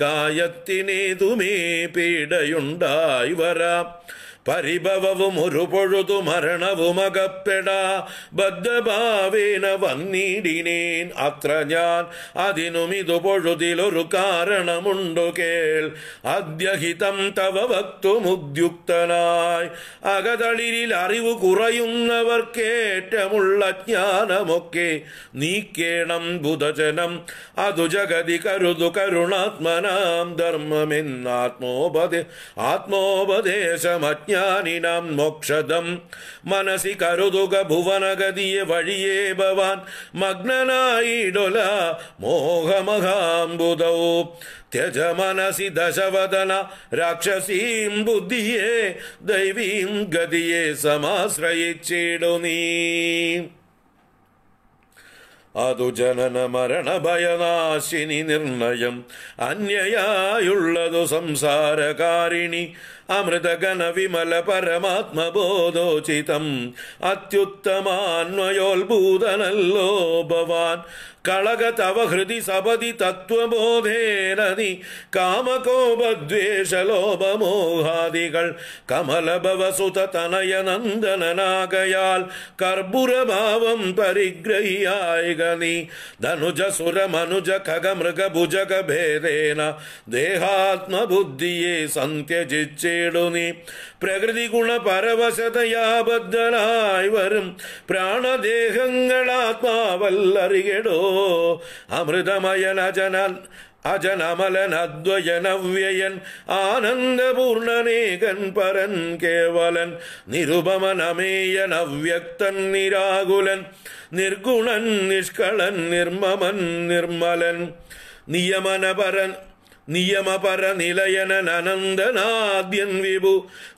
കായത്തിനേതുമേ പീഡയുണ്ടായി വരാം പരിഭവവും ഒരുപൊഴുതു മരണവും അകപ്പെടാ ബദ്ധഭാവേന വന്നിടിനേൻ അത്ര ഞാൻ ഇതു പൊഴുതിലൊരു കാരണമുണ്ടു കേൾ അദ്യഹിതം തവ ഭക്തുമുദ്യുക്തനായി അകതളിരിൽ അറിവ് കുറയുന്നവർക്കേറ്റമുള്ള ജ്ഞാനമൊക്കെ നീക്കേണം ബുധജനം അതു ജഗതി കരുതു കരുണാത്മനാം ധർമ്മമെന്നാത്മോപദേ ആത്മോപദേശമജ്ഞ ജ്ഞാനിനാം മോക്ഷതം മനസി കരുതുക ഭുവനഗതിയെ വഴിയേ ഭവാൻ മഗ്നനായിടൊല മോഹമഹാംബുദോ ത്യജ മനസി ദശവദന രാക്ഷസീം ബുദ്ധിയെ ദൈവീം ഗതിയെ സമാശ്രയിച്ചിടു നീ അതു ജനന മരണ ഭയനാശിനി നിർണയം അന്യയായുള്ളതു സംസാരകാരിണി अमृतघन विमल अत्युत्तमान्वयोद्भूतनल्लो भवान् കളക തവ ഹൃദി സപതി തത്വബോധേനതി കാമകോപദ്വേഷലോപമോഹാദികൾ കമലഭവസുത തനയനന്ദനനാകയാൽ കർപ്പുരഭാവം പരിഗ്രഹിയായിക നീ ധനുജ സുരമനുജ ഖഗ മൃഗ ഭുജക ഭേദേന ദേഹാത്മബുദ്ധിയെ സന്ത്യജിച്ചേടു നീ പ്രകൃതി ഗുണ പരവശതയാബദ്ധനായി വരും പ്രാണദേഹങ്ങളാത്മാവല്ലറിയടോ अमृतमयन अजनमलन् अद्वयनव्ययन् आनन्दपूर्णनेकन् परन् केवलन् निरुपमनमेयनव्यक्तं निराकुलन् निर्गुणन् निष्कलन् निर्ममन् निर्मलन् नियमन परन् நியமபர நிலையன அனந்தநாத்யன் விபு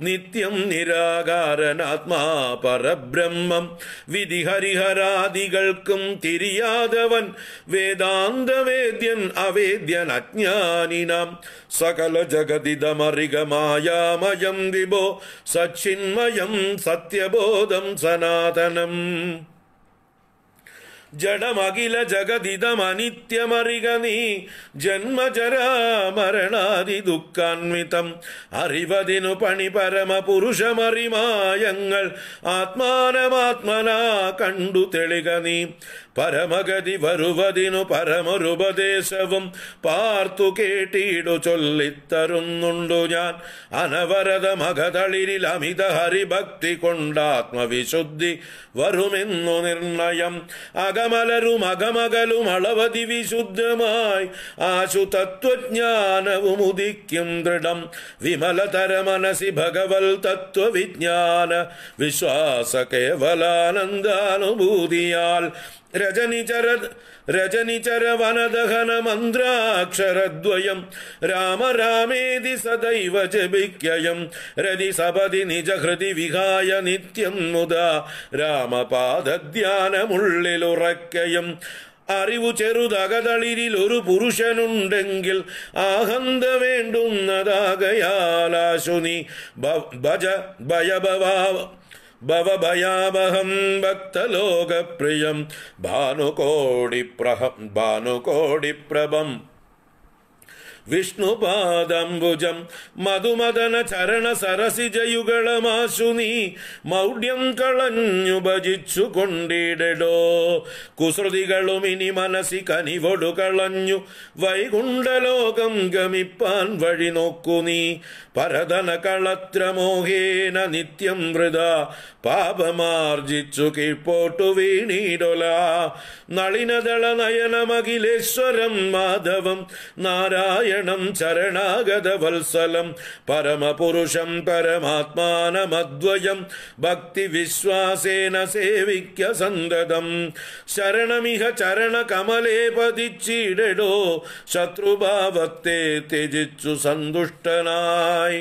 நித்யம் நிராகாரனாத்மா பரபிரம்மம் விதி ஹரிஹராதிகள்க்கும் தெரியாதவன் வேதாந்த வேத்யன் அவேத்யன் அஜானினாம் சகல ஜகதிதமரிகமாயாமயம் விபோ சச்சின்மயம் சத்யபோதம் சனாதனம் ജഡമഖില ജഗതിതമനിത്യമറിക നീ ജന്മജരാമരണാതി ദുഃഖാൻവിതം അറിവതിനു പണി പരമപുരുഷമറിമായങ്ങൾ പുരുഷമറിമായങ്ങൾ ആത്മാനമാത്മനാ കണ്ടു തെളിക നീ പരമഗതി വരുവതിനു പരമൊരുപദേശവും പാർത്തു കേട്ടിടു ചൊല്ലിത്തരുന്നുണ്ടു ഞാൻ അനവരത മകതളിരിൽ അമിത ഹരിഭക്തി കൊണ്ടാത്മവിശുദ്ധി വരുമെന്നു നിർണയം അക അകമലരും അകമകലും അളവതി വിശുദ്ധമായി ആശു തത്വജ്ഞാനവും ഉദിക്കും ദൃഢം വിമലതര മനസി ഭഗവൽ തത്വവിജ്ഞാന വിശ്വാസ കേവലാനന്ദാനുഭൂതിയാൽ രജനിചര രജനിചരവനദഹന മന്ത്രാക്ഷരദ്വയം രാമ രാമേതി സദൈവ ജപിക്കയം രതി സപതി നിജഹൃതി വിഹായ നിത്യം മുതാ രാമപാദധ്യാനമുള്ളിലുറക്കയം അറിവു ചെറുതകതളിരിൽ ഒരു പുരുഷനുണ്ടെങ്കിൽ ആഹന്ത വേണ്ടുന്നതാകയാലാശുനി ഭജ ഭയഭവാ भवभयामहं भक्तलोकप्रियं भानुकोडिप्रहम् भानुकोडिप्रभम् വിഷ്ണുപാദംബുജം മധുമദന ചരണ സരസിജയുഗളമാശു നീ മൗഢ്യം കളഞ്ഞു കൊണ്ടിടടോ കുസൃതികളും ഇനി മനസ്സി കനിവൊടു കളഞ്ഞു വൈകുണ്ഠലോകം ഗമിപ്പാൻ വഴി നോക്കു നീ കളത്ര മോഹേന നിത്യം വൃത പാപമാർജിച്ചു കീഴ്പോട്ടു വീണിടൊല നളിനദള നയനമഖിലേശ്വരം മാധവം നാരായണ നാരായണം ചരണാഗത വത്സലം പരമപുരുഷം പരമാത്മാനമദ്വയം ഭക്തി വിശ്വാസേന സേവിക്ക സന്തതം ശരണമിഹ ചരണ കമലേ പതിച്ചിടടോ ശത്രുഭാവത്തെ ത്യജിച്ചു സന്തുഷ്ടനായി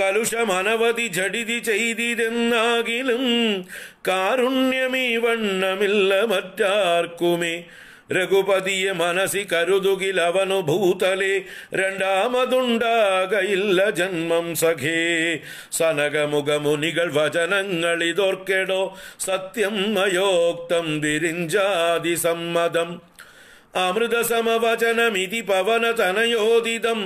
കലുഷമനവധി ജടിതി ചെയ്തിരുന്നാകിലും കാരുണ്യമീ വണ്ണമില്ല മറ്റാർക്കുമേ രഘുപതിയെ മനസി കരുതുകിൽ അവനു ഭൂതലെ രണ്ടാമതുണ്ടാകയില്ല ജന്മം സഖേ സനകമുഖമുനികൾ വചനങ്ങൾ ഇതോർക്കെടോ സത്യം അയോക്തം തിരിഞ്ചാതി സമ്മതം അമൃതസമവചനമിതി പവനതനയോദിതം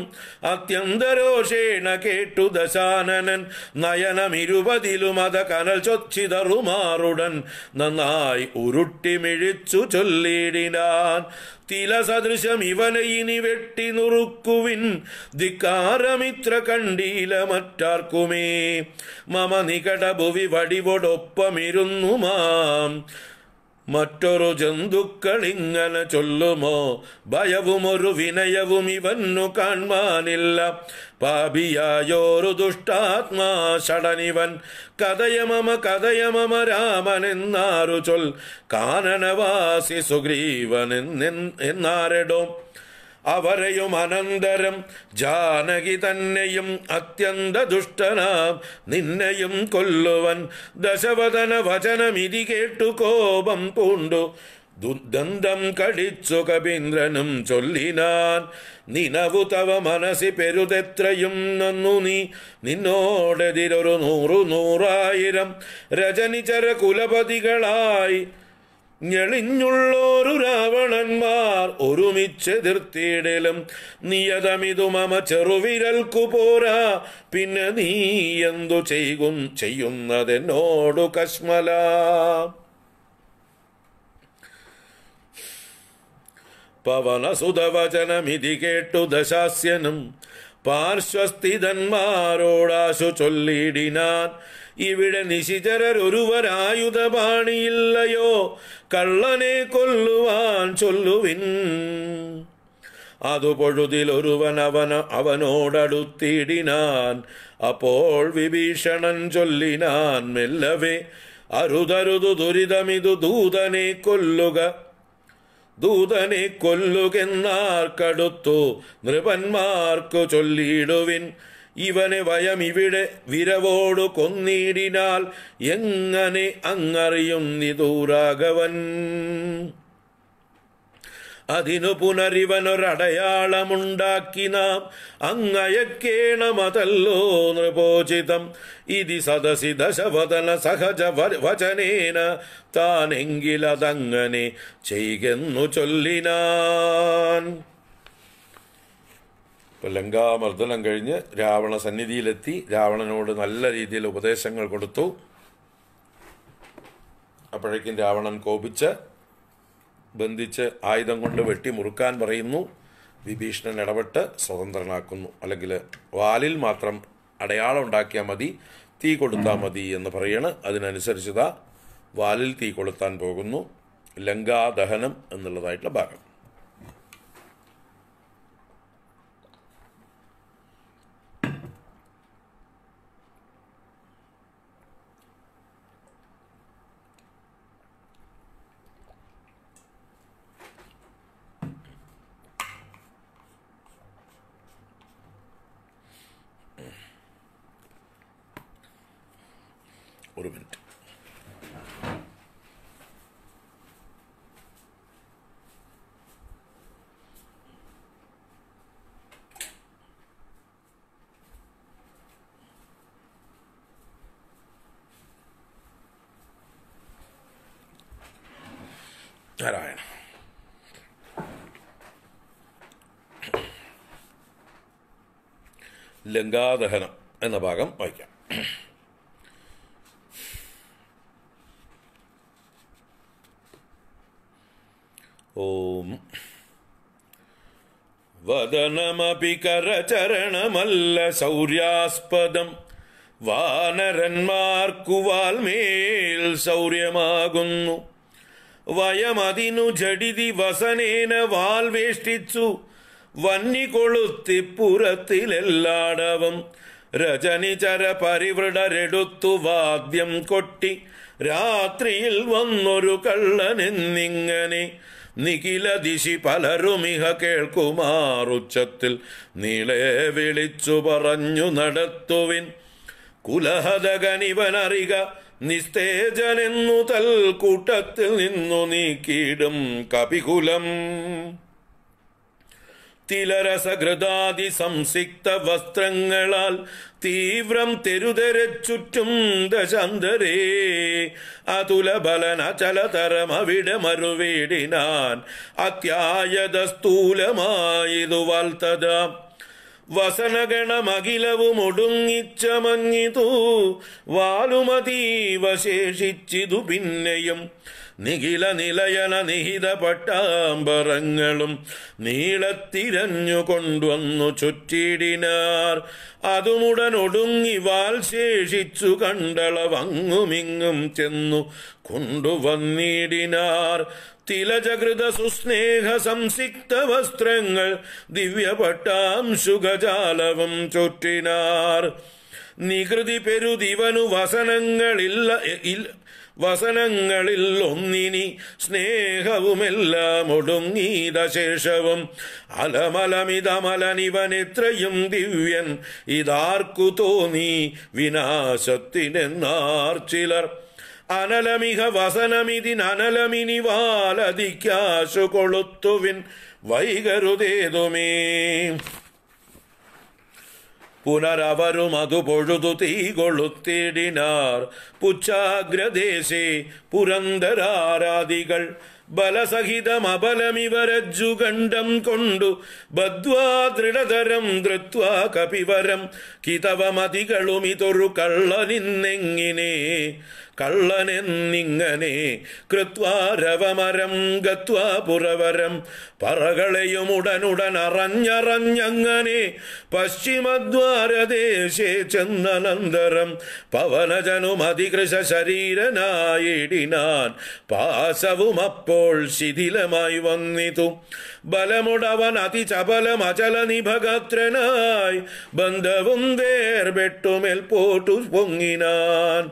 അത്യന്തരോഷേണ കേട്ടു ദശാനനൻ നയനമിരുപതിലും അത കനൽ ചൊച്ചിതറുമാറുടൻ നന്നായി ഉരുട്ടിമിഴിച്ചു ചൊല്ലിടാൻ തില സദൃശം ഇവനെ ഇനി വെട്ടി നുറുക്കുവിൻ ധിക്കാരമിത്ര കണ്ടീല മറ്റാർക്കുമേ മമ നികടഭുവി വടിവോടൊപ്പമിരുന്നു മാം മറ്റൊരു ഇങ്ങനെ ചൊല്ലുമോ ഭയവും ഒരു വിനയവും ഇവന്നു കാൺമാനില്ല പാപിയായോരു ദുഷ്ടാത്മാ ഷടനിവൻ കഥയമമ കഥയമമ രാമനെന്നാരു ചൊൽ കാനനവാസി സുഗ്രീവൻ എന്നാരടോ അവരെയും അനന്തരം ജാനകി തന്നെയും അത്യന്ത ദുഷ്ടനാം നിന്നെയും കൊല്ലുവൻ ദശവദന വചനമിതി കേട്ടു കോപം പൂണ്ടു ദുർഗന്ധം കടിച്ചു കവീന്ദ്രനും ചൊല്ലിനാൻ നിനവു തവ മനസ്സി പെരുതെത്രയും നന്നു നീ നിന്നോടെതിരൊരു നൂറു നൂറായിരം രജനിചര കുലപതികളായി ഞെളിഞ്ഞുള്ളോരു രാവണന്മാർ ഒരുമിച്ചെതിർത്തിടലും നിയതമിതു മമ ചെറുവിരൽക്കു പോരാ പിന്നെ നീ എന്തു ചെയ്യും ചെയ്യുന്നതെന്നോടു കശ്മല പവനസുതവചനമിതി കേട്ടു ദശാസ്യനും പാർശ്വസ്ഥിതന്മാരോടാശു ചൊല്ലിടിനാൻ ഇവിടെ നിശിചരൊരുവരായുധപാണിയില്ലയോ കള്ളനെ കൊല്ലുവാൻ ചൊല്ലുവിൻ അതു ഒരുവൻ അവന അവനോടടുത്തിടിനാൻ അപ്പോൾ വിഭീഷണൻ ചൊല്ലിനാൻ മെല്ലവേ അരുതരുതു ദുരിതമിതു ദൂതനെ കൊല്ലുക ദൂതനെ കൊല്ലുകെന്നാർക്കടുത്തു നൃപന്മാർക്കു ചൊല്ലിയിടുവിൻ ഇവനെ വയം ഇവിടെ വിരവോടു കൊന്നീടിനാൽ എങ്ങനെ അങ്ങറിയും നിതൂരാഘവൻ അതിനു പുനരിവനൊരടയാളമുണ്ടാക്കി നാം അങ്ങയക്കേണമതല്ലോ നൃപോചിതം ഇതി സദസി ദശവതന സഹജ വചനേന താനെങ്കിലതങ്ങനെ ചെയ്യെന്നു ചൊല്ലിനാൻ അപ്പോൾ ലങ്കാമർദ്ദനം കഴിഞ്ഞ് രാവണ സന്നിധിയിലെത്തി രാവണനോട് നല്ല രീതിയിൽ ഉപദേശങ്ങൾ കൊടുത്തു അപ്പോഴേക്കും രാവണൻ കോപിച്ച് ബന്ധിച്ച് ആയുധം കൊണ്ട് വെട്ടി മുറുക്കാൻ പറയുന്നു വിഭീഷണൻ ഇടപെട്ട് സ്വതന്ത്രനാക്കുന്നു അല്ലെങ്കിൽ വാലിൽ മാത്രം അടയാളം ഉണ്ടാക്കിയാൽ മതി തീ കൊടുത്താൽ മതി എന്ന് പറയണ് അതിനനുസരിച്ചതാ വാലിൽ തീ കൊളുത്താൻ പോകുന്നു ലങ്കാദഹനം എന്നുള്ളതായിട്ടുള്ള ഭാഗം ഗംഗാദഹനം എന്ന ഭാഗം വായിക്കാം ഓം വദനമപി കരചരണമല്ല വാനരന്മാർക്കു വാൽമേൽ സൗര്യമാകുന്നു വയമതിനു ജഡിതി വസനേന വാൽവേഷ്ടിച്ചു വന്നി കൊളുത്തി പുറത്തിലെല്ലാടവും രജനിചര പരിവൃടരെടുത്തു വാദ്യം കൊട്ടി രാത്രിയിൽ വന്നൊരു കള്ളനെന്നിങ്ങനെ നിഖില ദിശി പലരുമിഹ കേൾക്കുമാറുച്ചത്തിൽ നീളെ വിളിച്ചു പറഞ്ഞു നടത്തുവിൻ കുലഹതകനിവനറിക നിസ്തേജനെന്നു തൽക്കൂട്ടത്തിൽ നിന്നു നീക്കിയിടും കപികുലം തിലരസഹൃതാതി സംസിക്ത വസ്ത്രങ്ങളാൽ തീവ്രം തെരുതെര ചുറ്റും ദശാന്തരേ അതുലബലന ചലതരമവിടമറുവേടിനാൻ അത്യായത സ്ഥൂലമായിതു വാൽത്തത വസനഗണമകിലവും ഒടുങ്ങിച്ചമഞ്ഞിതു വാലുമതീവശേഷിച്ചിതു പിന്നെയും നിഖില നിലയന നിഹിത പട്ടാമ്പറങ്ങളും നീളത്തിരഞ്ഞു കൊണ്ടുവന്നു ചുറ്റിടിനാർ അതുമുടനൊടുങ്ങി വാൽ ശേഷിച്ചു വങ്ങുമിങ്ങും ചെന്നു കൊണ്ടുവന്നിടിനാർ തിലചകൃത സുസ്നേഹ സംസിക്ത വസ്ത്രങ്ങൾ ദിവ്യപട്ടാംശുഖജാലവും ചുറ്റിനാർ നികൃതി പെരുതിവനു വസനങ്ങളില്ല വസനങ്ങളിൽ ഒന്നിനി സ്നേഹവുമെല്ലാം ഒടുങ്ങീത ശേഷവും ദിവ്യൻ ഇതാർക്കു തോന്നി വിനാശത്തിനെന്നാർ ചിലർ അനലമിഹ വസനമിതിനനലമിനി വാലധിക്കാശു കൊളുത്തുവിൻ വൈകരുതേതുമേ പുനരവരും അതു പൊഴുതു തീ കൊളുത്തിടിനാർ പുച്ഛാഗ്രദേശി പുരന്തരാരാധികൾ ബലസഹിതമബലമിവരജ്ജുകണ്ഠം കൊണ്ടു ബദ്വാ ദൃഢതരം ധൃത്വാ കപിവരം കിതവമതികളുമിതൊരു കള്ളനിന്നെങ്ങിനെ കള്ളനെന്നിങ്ങനെ കൃത്വാരവമരം ഗത്വാ പുരവരം പറകളെയും ഉടനുടൻ അറഞ്ഞറഞ്ഞങ്ങനെ പശ്ചിമദ്വാരദേശേ ചെന്നനന്തരം പവനജനും ശരീരനായിടിനാൻ പാസവും അപ്പോൾ ശിഥിലമായി വന്നിതു ബലമുടവൻ അതിചപലം അചല നിഭഗത്രനായി ബന്ധവും വേർപെട്ടുമേൽ പോട്ടു പൊങ്ങിനാൻ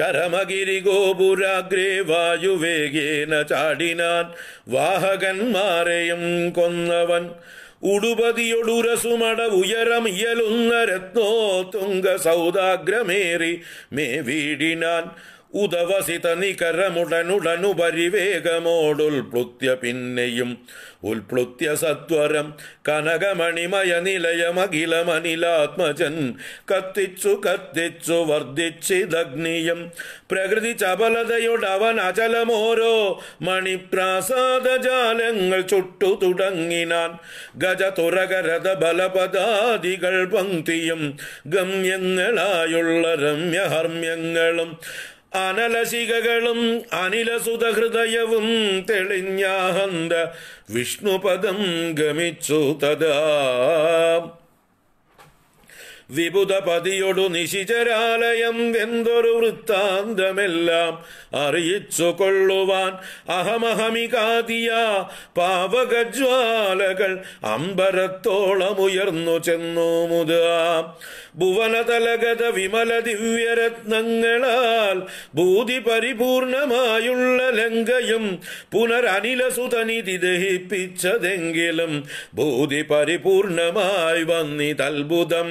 ചരമഗിരിഗോപുരാഗ്രേ വായുവേഗേന ചാടിനാൻ വാഹകന്മാരെയും കൊന്നവൻ ഉടുപതിയൊടുരസുമട ഉയരമിയലുന്ന രത്നോ തുംഗ സൗദാഗ്രമേറി മേ വീടിനാൻ ഉദവസിതനി പ്ലുത്യ പിന്നെയും ഉൽപ്ലുത്യ സത്വരം കനകമണിമയ നിലയമഖിലമനിലാത്മജൻ കത്തിച്ചു കത്തിച്ചു വർദ്ധിച്ചിതഗ്നിയം പ്രകൃതി ചപലതയുടവൻ അചലമോരോ മണിപ്രാസാദജാലങ്ങൾ ചുട്ടു തുടങ്ങിനാൻ ഗജതുരകരഥ ബലപദാദികൾ പങ്ക്തിയും ഗമ്യങ്ങളായുള്ള രമ്യഹർമ്യങ്ങളും അനലശികകളും അനിലസുതഹൃദയവും തെളിഞ്ഞാഹന്ത വിഷ്ണുപദം ഗമിച്ചു തഥാ വിപുതപതിയൊടു നിശിചരാലയം വെന്തൊരു വൃത്താന്തമെല്ലാം അറിയിച്ചു കൊള്ളുവാൻ അഹമഹമികാതിയ പാവകജ്വാലകൾ അമ്പരത്തോളമുയർന്നു ചെന്നു മുത ഭുവനതലഗത വിമല ദിവ്യരത്നങ്ങളാൽ ഭൂതി പരിപൂർണമായുള്ള ലങ്കയും പുനരനിലസുതനിധി ദഹിപ്പിച്ചതെങ്കിലും ഭൂതി പരിപൂർണമായി വന്നിതത്ഭുതം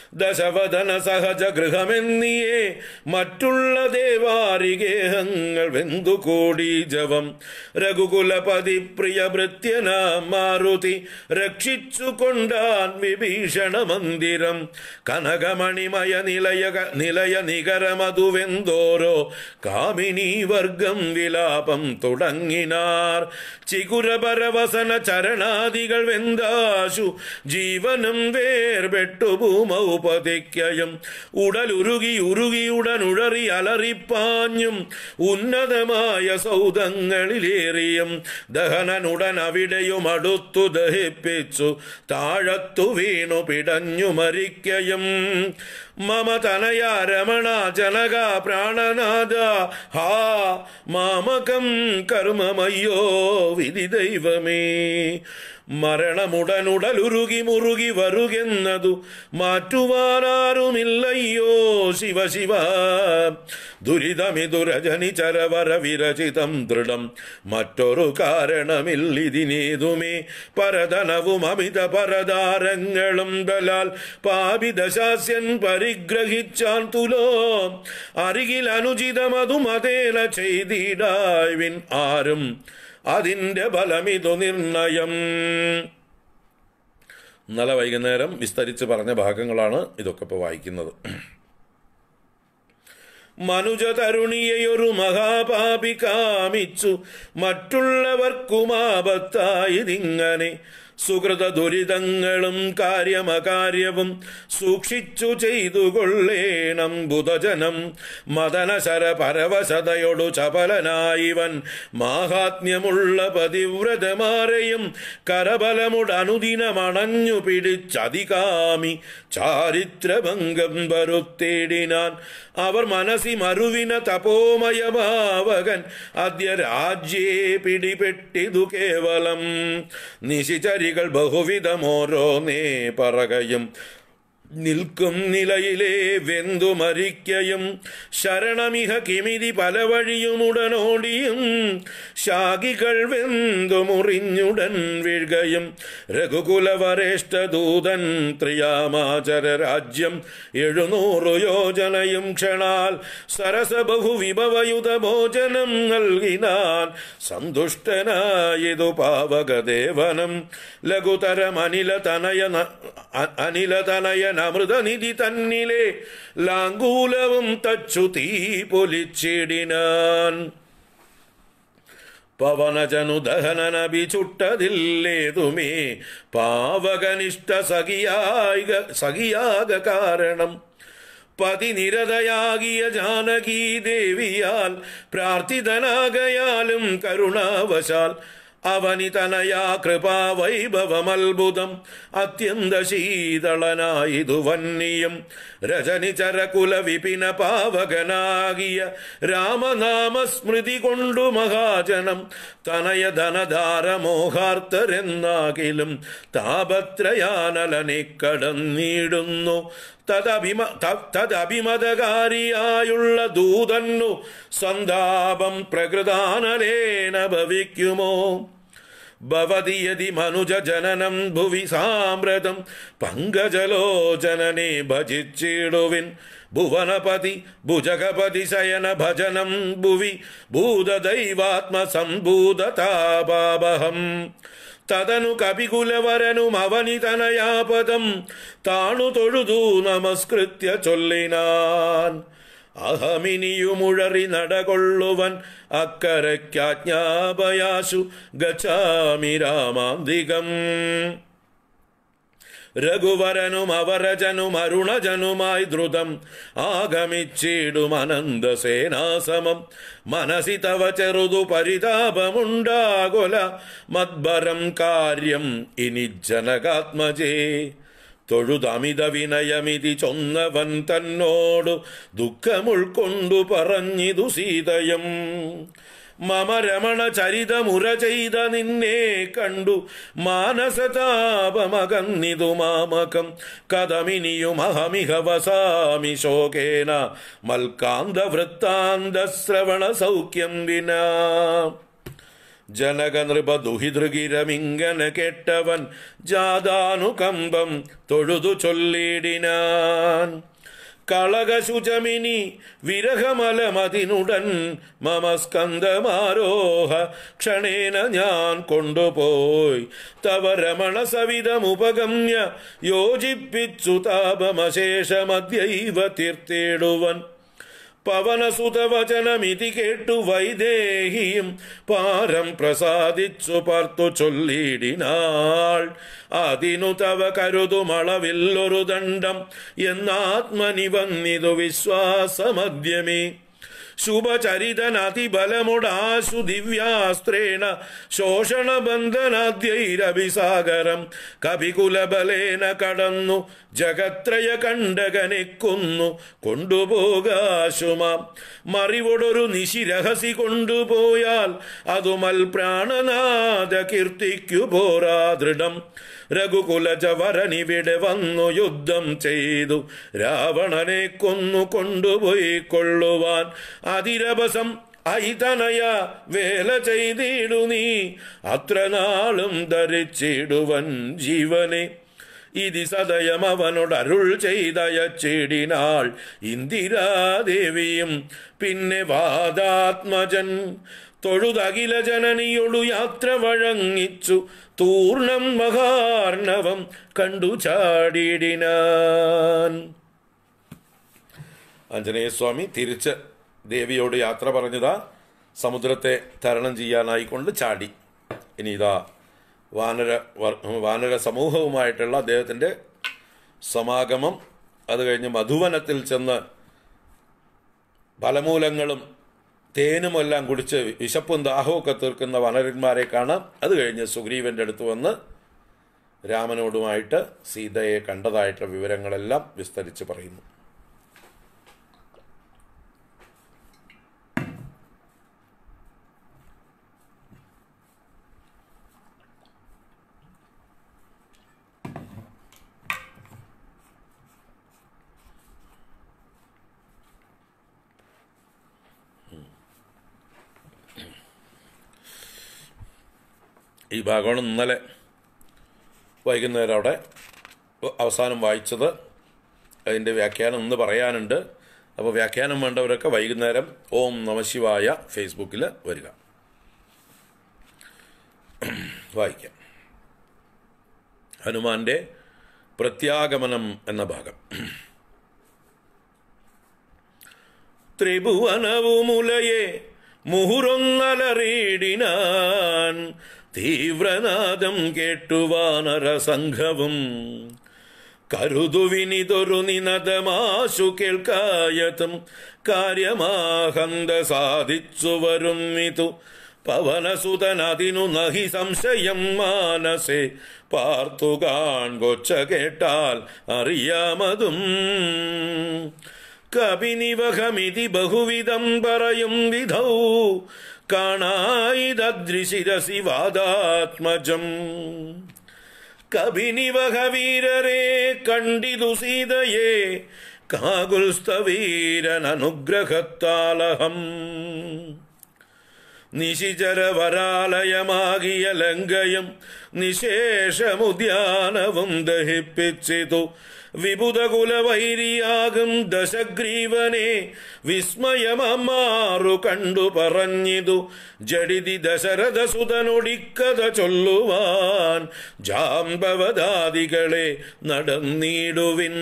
ദശവദന സഹജ ഗൃഹമെന്നിയേ മറ്റുള്ള വെന്തു കൂടി ജവം രഘുകുലപതി പ്രിയ ഭൃത്യന മാറുതി രക്ഷിച്ചു കൊണ്ടാൻ വിഭീഷണ മന്ദിരം കനകമണിമയ നിലയ നിലയ നികരമതുവെന്തോരോ കാമിനി വർഗം വിലാപം തുടങ്ങിനാർ ചികുരപരവസന ചരണാദികൾ വെന്താശു ജീവനം വേർപെട്ടു ഭൂമൗ ഉപതിക്കയം ഉടലുരുകി ഉഴറി അലറിപ്പാഞ്ഞും ഉന്നതമായ സൗധങ്ങളിലേറിയും ദഹനനുടൻ അവിടെയും അടുത്തു ദഹിപ്പിച്ചു താഴത്തു വീണു പിടഞ്ഞു മരിക്കയും മമ തനയ രമണ ജനക പ്രാണനാഥ ഹാ മാമകം കർമ്മമയ്യോ വിധി ദൈവമേ മരണമുടനുടലുരുകി മുറുകി വരുകെന്നതു മാറ്റുവാനാരുമില്ലയ്യോ ശിവ ശിവ ദുരിതമിതുരജനി ചരവര വിരചിതം ദൃഢം മറ്റൊരു കാരണമില്ലിതിനേതുമേ പരതനവും അമിത പരതാരങ്ങളും ബലാൽ പാപിതശാസ്യൻ പരി പരിഗ്രഹിച്ചാൻ തുലോ അരികിൽ അനുചിതമതു മതേല ചെയ്തിടായ്വിൻ ആരും അതിന്റെ ഫലമിതു നിർണയം ഇന്നലെ വൈകുന്നേരം വിസ്തരിച്ച് പറഞ്ഞ ഭാഗങ്ങളാണ് ഇതൊക്കെ ഇപ്പൊ വായിക്കുന്നത് മനുജ തരുണിയൊരു മഹാപാപി കാമിച്ചു മറ്റുള്ളവർക്കുമാപത്തായി ആപത്തായിതിങ്ങനെ സുഹൃത ദുരിതങ്ങളും കാര്യമകാര്യവും സൂക്ഷിച്ചു ചെയ്തു കൊള്ളേണം ബുധജനം മദനശര പരവശതയൊടു ചപലനായിവൻ മാഹാത്മ്യമുള്ള പതിവ്രതമാരെയും കരബലമുടനുദിനമണഞ്ഞു പിടിച്ചതികാമി ചാരിത്രഭംഗം വരുത്തേടിനാൻ അവർ മനസ്സി മരുവിന തപോമയഭാവകൻ അദ്യ രാജ്യേ പിടിപെട്ടിതു കേവലം നിശിചരി കളികൾ ബഹുവിധമോരോ നീ പറകയും നിൽക്കും നിലയിലേ വെന്തു മരിക്കയും ശരണമിഹ കിമിതി പല വഴിയുമുടനോടിയും ശാഖികൾ വെന്തു മുറിഞ്ഞുടൻ വീഴ്കയും രഘുകുലവരേഷ്ടദൂതൻ ത്രിയാമാചര രാജ്യം എഴുന്നൂറു യോജനയും ക്ഷണാൽ സരസ ബഹുവിഭവയുത ഭോജനം നൽകിനാൽ സന്തുഷ്ടനായതു പാവകദേവനം ലഘുതരമനിലതനയ അനിലതനയന അമൃതനിധി തന്നിലെ ലാങ്കൂലവും തച്ചു തീ പൊലിച്ചിടിനാൻ പവനജനുദഹനനബി ചുട്ടതില്ലേതുമേ പാവകനിഷ്ഠ സഖിയായ സഖിയാക കാരണം പതിനിരതയാകിയ ജാനകീ ദേവിയാൽ പ്രാർത്ഥിതനാകയാലും കരുണാവശാൽ അവനി തനയാ കൃപാ വൈഭവമത്ഭുതം അത്യന്ത ശീതളനായിതു വന്യം വിപിന പാവകനാകിയ രാമനാമസ്മൃതി കൊണ്ടു മഹാജനം തനയ ധനധാരമോഹാർത്തരെന്നാകിലും താപത്രയാനലനെ കടന്നിടുന്നു ु सन्दाकृ भविज जननम् भुवि साम्रदम् पङ्गजलो जननि भजिचिडुविन् भुवनपति भुजगपति शयन भजनं भुवि भूत दैवात्म सम्भूतताबाबम् തതനു കപികുലവരനും തനയാപദം താണു തൊഴുതു നമസ്കൃത്യ ചൊല്ലിനാൻ അഹമിനിയുമുഴറി നടകൊള്ളുവൻ അക്കരയ്ക്കാജ്ഞാപയാശു ഗച്ഛാമി രാമാന്തികം രഘുവരനും അവരജനും അരുണജനുമായി ദ്രുതം ആഗമിച്ചിടും അനന്തസേനാസമം മനസി തവ ചെറുതു പരിതാപമുണ്ടാകുല മദ്ബരം കാര്യം ഇനി ജനകാത്മജേ തൊഴുതമിത വിനയമിതി ചൊന്നവൻ തന്നോടു ദുഃഖമുൾക്കൊണ്ടു പറഞ്ഞിതു സീതയം മമ രമണ ചരിതമുര ചെയ്ത നിന്നെ കണ്ടു മാനസതാപമകന്നിതു മാമകം കഥമിനിയും അഹമിഹ വസാമി ശോകേന മൽക്കാന്ത വൃത്താന്ത ശ്രവണ സൗഖ്യം വിനാ ജനകനൃപ ദുഹിതൃഗിരമിങ്ങനെ കേട്ടവൻ ജാതാനുകമ്പം തൊഴുതു ചൊല്ലിടിനാൻ കളകശുചമിനി വിരഹമലമതിനുടൻ മമസ്കന്ധമാരോഹ ക്ഷണേന ഞാൻ കൊണ്ടുപോയി തവ രമണ സവിധമുപഗമ്യ യോജിപ്പിച്ചു താപമശേഷമദ്യൈവ തീർത്തേടുവൻ പവനസുതവചനമിതി കേട്ടു വൈദേഹിയും പാരം പ്രസാദിച്ചു പാർത്തു ചൊല്ലിടിനാൾ അതിനു തവ കരുതുമളവില്ലൊരു ദണ്ഡം എന്നാത്മനി വന്നിതു വിശ്വാസമദ്യമേ ശുഭചരിതനതിബലമുടാശു ദിവ്യാസ്ത്രേണ ശോഷണബന്ധനാദ്യൈരവിസാഗരം കവികുലബലേന കടന്നു ജഗത്രയ കണ്ടകനെ കൊന്നു കൊണ്ടുപോകാശുമാം മറിവോടൊരു നിശിരഹസി കൊണ്ടുപോയാൽ അതുമൽ പ്രാണനാഥ കീർത്തിക്കു പോരാ ദൃഢം വിടെ വന്നു യുദ്ധം ചെയ്തു രാവണനെ കൊന്നു കൊണ്ടുപോയി കൊള്ളുവാൻ അതിരവസം ഐതനയ വേല ചെയ്തിടു നീ അത്ര നാളും ധരിച്ചിടുവൻ ജീവനെ ഇതി സദയം അവനോട് അരുൾ ചെയ്തയ ചെയ്തയച്ചിടിനാൾ ഇന്ദിരാദേവിയും പിന്നെ വാദാത്മജൻ തൊഴുതകില ജനനിയൊടു യാത്ര വഴങ്ങിച്ചു തൂർണം മഹാർണവം കണ്ടു ചാടിയിടിനാൻ ആഞ്ജനേയസ്വാമി തിരിച്ച് ദേവിയോട് യാത്ര പറഞ്ഞതാ സമുദ്രത്തെ തരണം ചെയ്യാനായിക്കൊണ്ട് ചാടി ഇനി ഇതാ വാനര വാനര സമൂഹവുമായിട്ടുള്ള അദ്ദേഹത്തിൻ്റെ സമാഗമം അത് കഴിഞ്ഞ് മധുവനത്തിൽ ചെന്ന് ഫലമൂലങ്ങളും തേനുമെല്ലാം കുടിച്ച് വിശപ്പും ദാഹവുമൊക്കെ തീർക്കുന്ന വനരന്മാരെ കാണാം അത് കഴിഞ്ഞ് സുഗ്രീവൻ്റെ അടുത്ത് വന്ന് രാമനോടുമായിട്ട് സീതയെ കണ്ടതായിട്ടുള്ള വിവരങ്ങളെല്ലാം വിസ്തരിച്ച് പറയുന്നു ഈ ഭാഗമാണ് ഇന്നലെ വൈകുന്നേരം അവിടെ അവസാനം വായിച്ചത് അതിൻ്റെ വ്യാഖ്യാനം ഇന്ന് പറയാനുണ്ട് അപ്പോൾ വ്യാഖ്യാനം വേണ്ടവരൊക്കെ വൈകുന്നേരം ഓം നമശിവായ ഫേസ്ബുക്കിൽ വരിക വായിക്കാം ഹനുമാന്റെ പ്രത്യാഗമനം എന്ന ഭാഗം ത്രിഭുവനവുമുലയെ മുഹുറൊന്നലറിയിടിനാൻ തീവ്രനാദം കേട്ടുവാനര സംഘവും കരുതുവിനിതൊരു നിനദമാശു കേൾക്കായതും കാര്യമാഹന്ത സാധിച്ചു വരും ഇതു പവനസുതനതിനു നഹി സംശയം മാനസേ പാർത്തുകാൺ കൊച്ച കേട്ടാൽ അറിയാമതും കപിനിവഹമിതി ബഹുവിധം പറയും വിധൗ കാണായിതദൃശിരസി വാദാത്മജം കബിനിവഹ കണ്ടിതു സീതയെ കാകുൽസ്തവീരനുഗ്രഹത്താലഹം നിശിചരവരാലയമാകിയ ലങ്കയും നിശേഷമുദ്യാനവും ദഹിപ്പിച്ചിതു വിപുതകുലവൈരിയാകും ദശഗ്രീവനെ വിസ്മയമാറു കണ്ടു പറഞ്ഞിതു ജഡിതി ദശരഥസുതനൊടിക്കഥ ചൊല്ലുവാൻ ജാമ്പവദാദികളെ നടന്നിടുവിൻ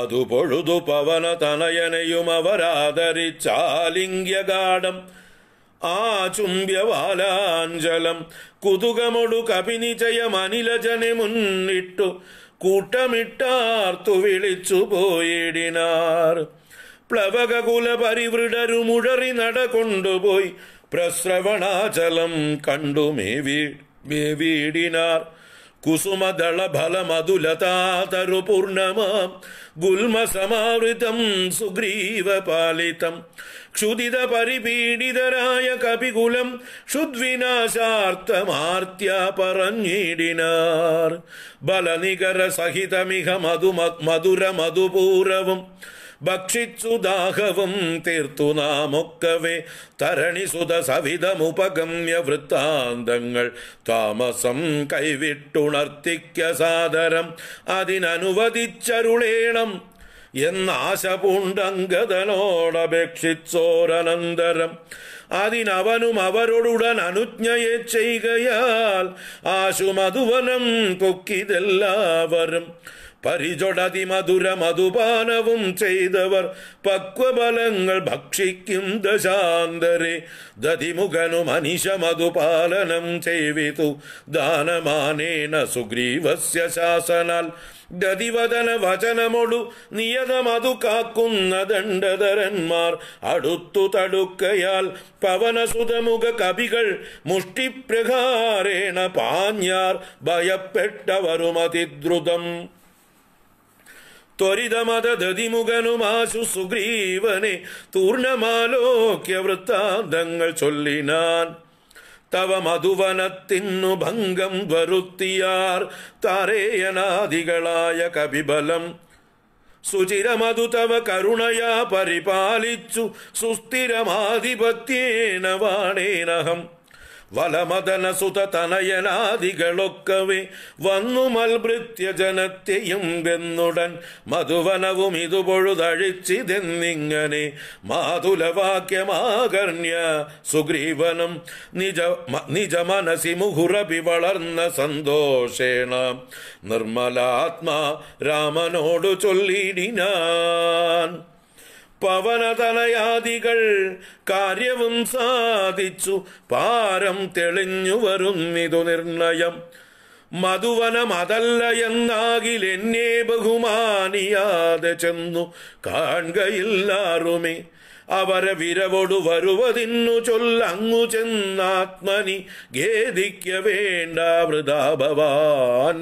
അതു പൊഴുതു പവന തനയനയും അവരാദരിച്ചാലിംഗ്യഗാഠം ചുംബ്യവാലാഞ്ചലം കുതുകമൊടു കപിനിചയമനിലജനെ മുന്നിട്ടു കൂട്ടമിട്ടാർത്തു വിളിച്ചു പോയിടിനാർ പ്ലവകകുല പരിവൃടരു മുഴറി നടകൊണ്ടുപോയി പ്രശ്രവണാചലം കണ്ടു വീ വീടിനാർ कुसुमदळफलमधुलता तरूपूर्णाम गुल्मसमावृतम सुग्रीवपालितं क्षुदितपरिपीणीदराय कपिगुलं शुद्विनाशार्थमार्त्या परंगीडिनार बलनिगर सहितमिघमधुममधुरमधुपूरवम् ഭക്ഷിച്ചു ദാഹവും തീർത്തു നാമൊക്കവേ തരണി സുത സവിധമുപഗമ്യ വൃത്താന്തങ്ങൾ താമസം കൈവിട്ടുണർത്തിക്ക സാദരം അതിനനുവദിച്ചരുളേണം എന്നാശ പൂണ്ടങ്കതനോടപേക്ഷിച്ചോരനന്തരം അതിനവനും അവരോടുടൻ അനുജ്ഞയെ ചെയ്യുകയാൽ ആശുമധുവനം പൊക്കിതെല്ലാവരും പരിചൊടതി മധുര മധുപാനവും ചെയ്തവർ പക്വബലങ്ങൾ ഭക്ഷിക്കും ദശാന്തരെ ദതിമുഖനു മനുഷ്യ മധുപാലനം ചെയ്വിതു ദാനമാനേന സുഗ്രീവസ്യ ശാസനാൽ ദതിവദന വചനമൊടു നിയതമതു കാക്കുന്ന ദണ്ഡധരന്മാർ അടുത്തു തടുക്കയാൽ പവനസുതമുഖ കവികൾ മുഷ്ടിപ്രകാരേണ പാഞ്ഞാർ ഭയപ്പെട്ടവരുമതിദ്രുതം ത്വരിതമതതിമുഖനുമാശു സുഗ്രീവനെ തൂർണമാലോക്യ വൃത്താന്തങ്ങൾ ചൊല്ലിനാൻ തവ മധുവനത്തിന്നു ഭംഗം വരുത്തിയാർ താരേയനാദികളായ കപിബലം സുചിരമധു തവ കരുണയാ പരിപാലിച്ചു സുസ്ഥിരമാധിപത്യേന വാണേനഹം വലമതന തനയനാദികളൊക്കവേ വന്നു മൽഭൃത്യജനത്തെയും വെന്നുടൻ മധുവനവും ഇതുപൊഴുതഴിച്ചിതെന്നിങ്ങനെ മാതുലവാക്യമാകർണ്യ സുഗ്രീവനം നിജ നിജ മനസി മുഹുറപി വളർന്ന സന്തോഷേണ നിർമ്മലാത്മാ രാമനോടു ചൊല്ലിടിനാൻ പവനതനയാദികൾ കാര്യവും സാധിച്ചു പാരം തെളിഞ്ഞു വരുന്നിതു നിർണയം മധുവനമതല്ല എന്നെ ബഹുമാനിയാതെ ചെന്നു കാണുകയില്ലാറുമേ അവരെ വിരവൊടു വരുവതിന്നു ചൊല്ലങ്ങു ചെന്നാത്മനി ഖേദിക്ക വേണ്ട വൃതാഭവാൻ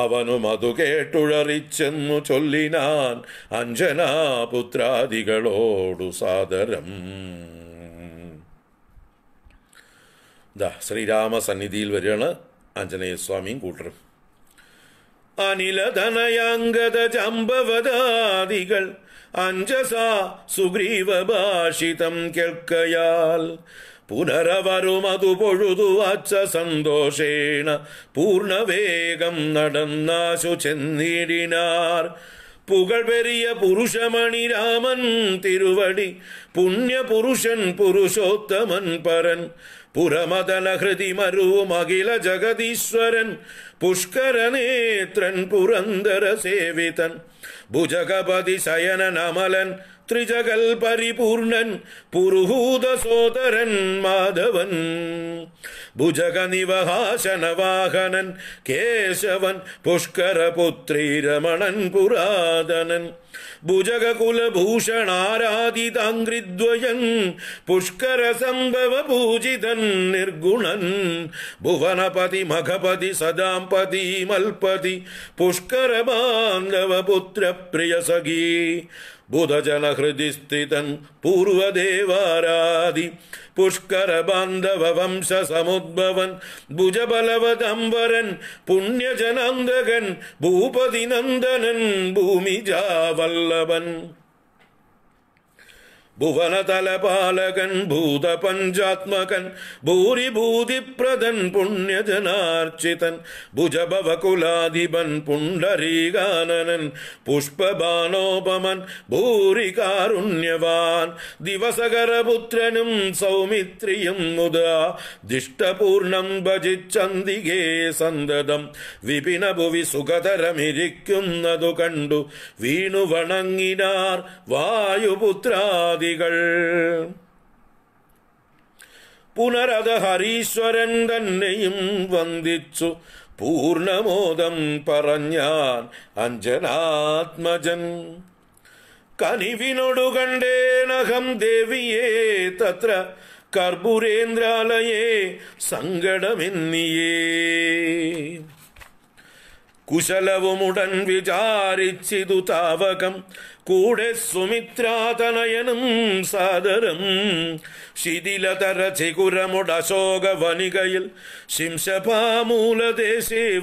അവനും അതു കേട്ടുഴറിച്ചെന്നു ചൊല്ലിനാൻ അഞ്ജനാപുത്രാദികളോടു സാദരം ദാ ശ്രീരാമ സന്നിധിയിൽ വരികയാണ് ആഞ്ജനേയസ്വാമിയും കൂട്ടരും അനിലധനയംഗത ജംബവദാദികൾ അഞ്ജസ സുഗ്രീവഭാഷിതം കേൾക്കയാൽ പുനരവരുമതു അച്ച സന്തോഷേണ പൂർണവേഗം നടന്നാശു ചെന്നിടിനാർ പുകഴ്പെറിയ പുരുഷമണി രാമൻ തിരുവടി പുണ്യപുരുഷൻ പുരുഷോത്തമൻ പരൻ പുരമതല ഹൃതി അഖില ജഗതീശ്വരൻ പുഷ്കരനേത്രൻ പുരന്തര സേവിതൻ ഭുജഗപതി ശയനമലൻ त्रिजगल् परिपूर्णन् पुरुहूदसोदरन् माधवन् भुजगनिवहाशनवाहनन् केशवन् पुष्कर पुत्री रमणन् पुरादनन् भुजग कुलभूषणाराधिताङ्ग्रिद्वयन् निर्गुणन् भुवनपति मघपति सदाम्पति मल्पति पुष्कर बुधजनहृदि पूर्वदेवारादि पूर्वदेवाराधि पुष्करबान्धव वंश समुद्भवन् भुजबलवदम्बरन् पुण्यजनन्दगन् भूपतिनन्दनन् ഭുവനതലപാലകൻ ഭൂതപഞ്ചാത്മകൻ ഭൂരിഭൂതിപ്രദൻ പുണ്യജനാർച്ചിതൻ ഭുജഭവകുലാധിപൻ പുണ്ഡരീകാനനൻ പുഷ്പബാനോപമൻ ഭൂരികാരുണ്യവാൻ ദിവസകരപുത്രനും സൗമിത്രിയും മുത ദിഷ്ടപൂർണം ഭജിച്ചന്തികേ സന്തതം വിപിന ഭുവി സുഖതരമിരിക്കുന്നതു കണ്ടു വീണു വണങ്ങിനാർ വായുപുത്രാദി സ്തുതികൾ പുനരത ഹരീശ്വരൻ തന്നെയും വന്ദിച്ചു പൂർണമോദം പറഞ്ഞാൻ അഞ്ജനാത്മജൻ കനിവിനൊടു കണ്ടേനഹം ദേവിയെ തത്ര കർപ്പുരേന്ദ്രാലയേ സങ്കടമെന്നിയേ കുശലവുമുടൻ വിചാരിച്ചിതു താവകം കൂടെ സുമിത്രാതനയനും സാദരം ശിഥിലതര ചികുരമുടശോക വനികയിൽ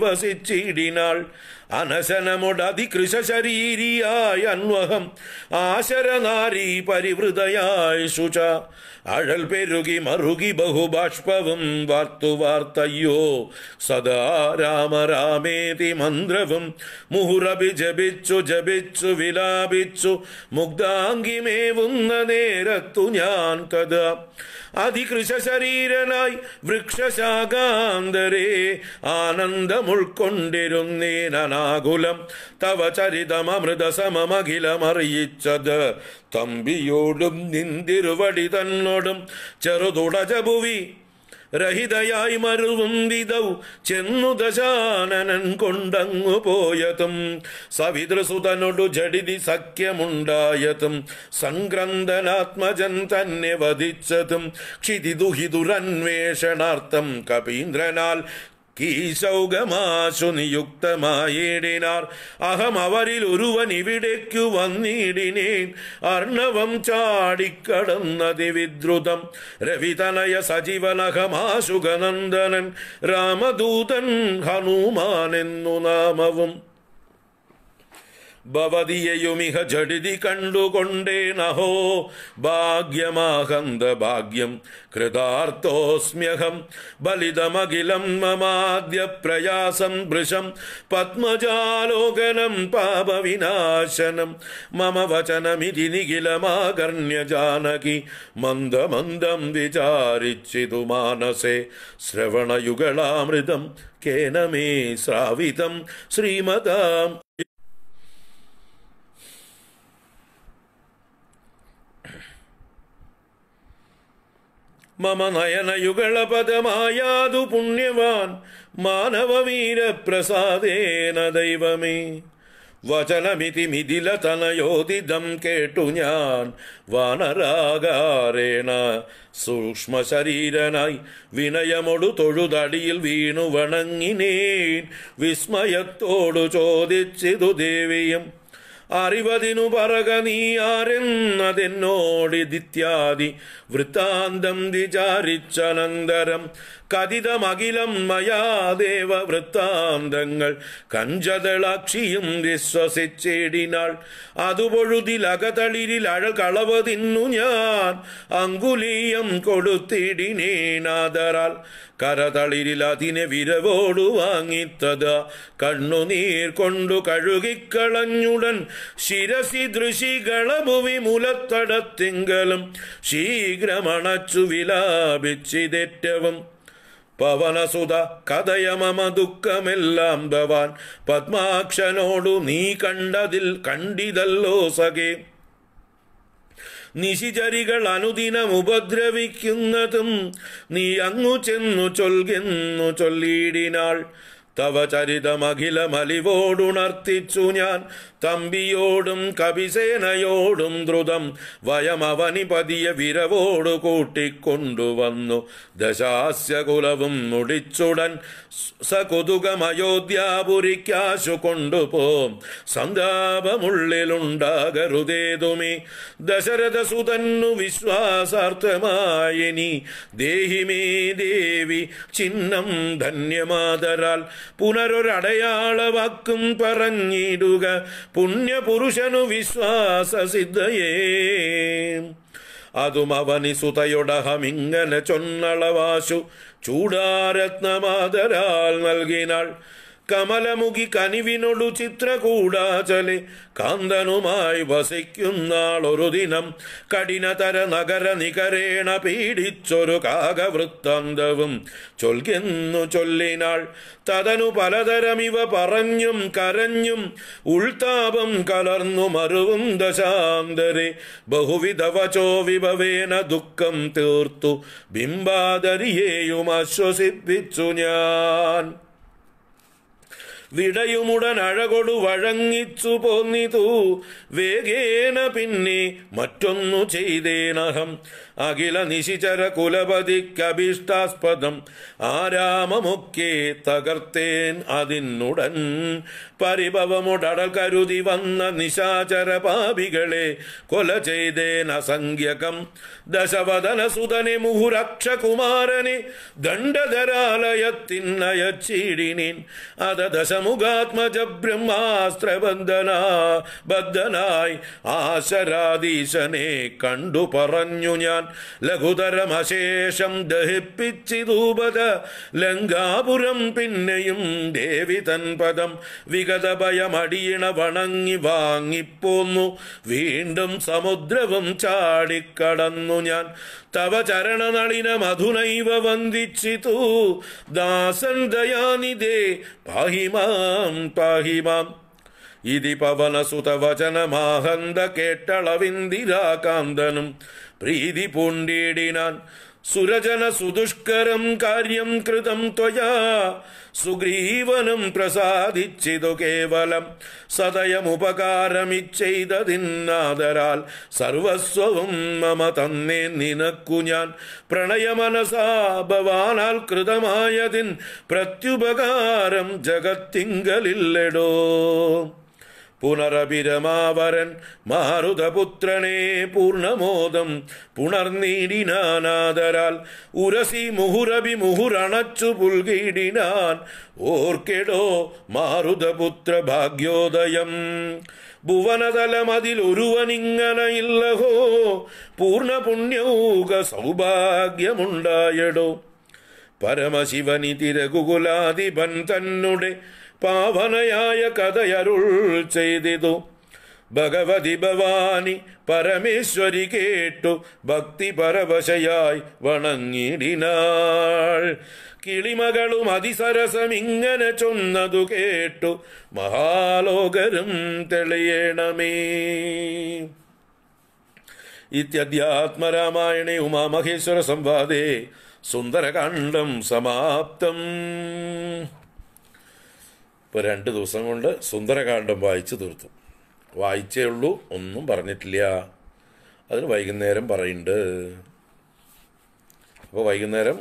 വസിച്ചിടിനാൾ അനശനമൊടതികൃശരീരിയായി അന്വഹം ആശരനാരി പരിവൃതയായ ശുച അഴൽ പെരുകി മറുകി ബഹുബാഷ്പവും വാർത്തു വാർത്തയ്യോ സദാ രാമ രാമേതി മന്ത്രവും മുഹുറബി ജപിച്ചു ജപിച്ചു വിലാപിച്ചു മുഗ്ധാംഗിമേവുന്ന നേരത്തു ഞാൻ കഥ അതികൃശരീരനായി വൃക്ഷശാകാന്തരേ ആനന്ദമുൾക്കൊണ്ടിരുന്നേനാ വ്യാകുലം തവ സമമഖിലമറിയിച്ചത് തമ്പിയോടും നിന്തിരുവടി തന്നോടും ചെറുതുടജഭുവി രഹിതയായി മരുവും വിതൗ ചെന്നു ദശാനനൻ കൊണ്ടങ്ങു പോയതും സവിതൃസുതനൊടു ജടിതി സഖ്യമുണ്ടായതും സംക്രന്ദനാത്മജൻ തന്നെ വധിച്ചതും ക്ഷിതിദുഹിതുരന്വേഷണാർത്ഥം കപീന്ദ്രനാൽ കീശൗകമാശു നിയുക്തമായിടിനാർ അഹം അവരിൽ ഒരുവൻ ഇവിടേക്കു വന്നിടിനേൻ അർണവം ചാടിക്കടന്നതി വിദ്രുതം രവിതനയ സജീവനഹമാശുഗനന്ദനൻ രാമദൂതൻ ഹനുമാനെന്നു നാമവും भवदि ययुमिह झडिदि कण्डुकोण्डे नहो भाग्यमाखन्द भाग्यम् कृतार्थोऽस्म्यहम् बलिदमखिलम् ममाद्य प्रयासम् भृशम् पद्मजालोकनम् पापविनाशनम् मम वचनमिति निखिलमागर्ण्य जानकि विचारिच्छितु मानसे श्रवणयुगलामृतं केन मे श्रावितम् श्रीमताम् മമ നയനയുഗളപദമായാതു പുണ്യവാൻ മാനവവീരപ്രസാദേന ദൈവമേ വചനമിതി മിഥില തനയോദിതം കേട്ടു ഞാൻ വാനരാകാരേണ ശരീരനായി വിനയമൊടു തൊഴുതടിയിൽ വീണു വണങ്ങിനേൻ വിസ്മയത്തോടു ചോദിച്ചിതു ദേവിയും അറിവതിനു പറക നീ ദിത്യാദി വൃത്താന്തം വിചാരിച്ചനന്തരം കഥിതമഖിലം മയാ ദേവ വൃത്താന്തങ്ങൾ കഞ്ചതളാക്ഷിയും വിശ്വസിച്ചേടിനാൾ അതുപൊഴുതിൽ അകതളിരിൽ അഴൽ തിന്നു ഞാൻ അങ്കുലീയം കൊടുത്തിടിനേനാദറാൽ കരതളിരിൽ അതിനെ വിരവോടു വാങ്ങിത്തത് കണ്ണുനീർ കൊണ്ടു കഴുകിക്കളഞ്ഞുടൻ ശിരസി ദൃശികളഭുവി മുലത്തടത്തിങ്കലും ശീഘ്രമണച്ചു വിലാപിച്ചിതേറ്റവും പവനസുത കഥയമമ ദുഃഖമെല്ലാം ദവാൻ പത്മാക്ഷനോടു നീ കണ്ടതിൽ കണ്ടിതല്ലോ സഖേ നിശിചരികൾ അനുദിനം ഉപദ്രവിക്കുന്നതും നീ അങ്ങു ചെന്നു ചൊൽകുന്നു ചൊല്ലിയിടിനാൾ തവ ചരിതമഖിലമലിവോടുണർത്തിച്ചു ഞാൻ തമ്പിയോടും കവിസേനയോടും ദ്രുതം പതിയ വിരവോടു കൂട്ടിക്കൊണ്ടുവന്നു ദശാസ്യകുലവും മുടിച്ചുടൻ സകുതുകമയോധ്യാപുരിക്കാശു കൊണ്ടുപോം സന്താപമുള്ളിലുണ്ടാകരുതേതുമി ദശരഥസുതന്നു വിശ്വാസാർത്ഥമായിനി ദേഹിമേ ദേവി ചിഹ്നം ധന്യമാതരാൽ പുനരൊരടയാളവാക്കും വാക്കും പറഞ്ഞിടുക പുണ്യപുരുഷനു വിശ്വാസ സിദ്ധയേ അതുമവനി സുതയുടഹമിങ്ങനെ ചൊന്നളവാശു ചൂടാരത്നമാതരാൽ നൽകിനാൾ കമലമുഖി കനിവിനൊടു ചിത്രകൂടാചലെ കാന്തനുമായി വസിക്കുന്നാളൊരു ദിനം കഠിനതര നഗര നികരേണ പീഡിച്ചൊരു കാകവൃത്താന്തവും ചൊൽകെന്നു ചൊല്ലിനാൾ തതനു പലതരമിവ പറഞ്ഞും കരഞ്ഞും ഉൾതാപം കലർന്നു മറുവും ദശാന്തരെ ബഹുവിധവചോ വിഭവേന ദുഃഖം തീർത്തു ബിംബാദരിയേയും ആശ്വസിപ്പിച്ചു ഞാൻ വിടയുമുടൻ അഴകൊടു വഴങ്ങിച്ചു പോന്നിതു വേഗേന പിന്നെ മറ്റൊന്നു ചെയ്തേനഹം അഖില നിശിചര കുലപതിക്കഭീഷ്ടാസ്പദം രാമമൊക്കെ തകർത്തേൻ അതിനുടൻ പരിഭവമുടൽ കരുതി വന്ന നിശാചര പാപികളെ കൊല ചെയ്തേൻ അസംഖ്യകം ദശവദന സുതനെ മുഹുരക്ഷകുമാരനെ ദണ്ഡധരാലയത്തിനയച്ചീടിനിൻ അത ദശമുഖാത്മജ ബ്രഹ്മാസ്ത്രബന്ധനാ ബദ്ധനായി ആശരാധീശനെ കണ്ടു പറഞ്ഞു ഞാൻ ലഘുതരമശേഷം ദഹിപ്പിച്ചിതൂപത ലങ്കാപുരം പിന്നെയും ദേവി തൻ പദം വിഗതഭയമടിയിണ വണങ്ങി വാങ്ങിപ്പോന്നു വീണ്ടും സമുദ്രവും ചാടിക്കടന്നു ഞാൻ തവ ചരണനളിന മധുനൈവ വന്ദിച്ചിതു ദാസൻ ദയാനിതേ പാഹിമാം പാഹിമാം ഇതി പവനസുത വചനമാഹന്ത കേട്ടളവിന്ദിരാകാന്തനും പ്രീതി പൂണ്ടേടിനാൻ സുരജന സുദുഷ്കരം കാര്യം കൃതം ത്വയാ സുഗ്രീവനം പ്രസാദിച്ചിതു കേവലം സതയമുപകാരമിച്ചെയ്തതിന്നാദരാൽ സർവസ്വവും മമ തന്നെ നിനക്കു ഞാൻ പ്രണയമനസാ ഭവാനാൽ കൃതമായതിൻ പ്രത്യുപകാരം ജഗത്തിങ്കലില്ലടോ പുനരഭിരമാവരൻ മാരുതപുത്രനെ പൂർണമോദം പുണർനീടിനാനാദരാൽ ഉരസി മുഹുരഭി മുഹുരണച്ചു പുൽകീടിനാൻ ഓർക്കെടോ മാരുതപുത്ര ഭാഗ്യോദയം ഭുവനതലമതിലൊരുവനിങ്ങനയില്ലഹോ പൂർണപുണ്യൂക സൗഭാഗ്യമുണ്ടായടോ പരമശിവനി തിരകുകുലാധിപൻ തന്നുടേ പാവനയായ കഥയരുൾ ചെയ്തിതു ഭഗവതി ഭവാനി പരമേശ്വരി കേട്ടു ഭക്തി പരവശയായി വണങ്ങിടിനാൾ കിളിമകളും ഇങ്ങനെ ചൊന്നതു കേട്ടു മഹാലോകരും തെളിയണമേ ഇത്യധ്യാത്മരാമായണേ ഉമാമഹേശ്വര സംവാദേ സുന്ദരകാണ്ഡം സമാപ്തം ഇപ്പോൾ രണ്ട് ദിവസം കൊണ്ട് സുന്ദരകാന്ഡം വായിച്ചു തീർത്തു വായിച്ചേ ഉള്ളൂ ഒന്നും പറഞ്ഞിട്ടില്ല അതിന് വൈകുന്നേരം പറയുന്നുണ്ട് അപ്പോൾ വൈകുന്നേരം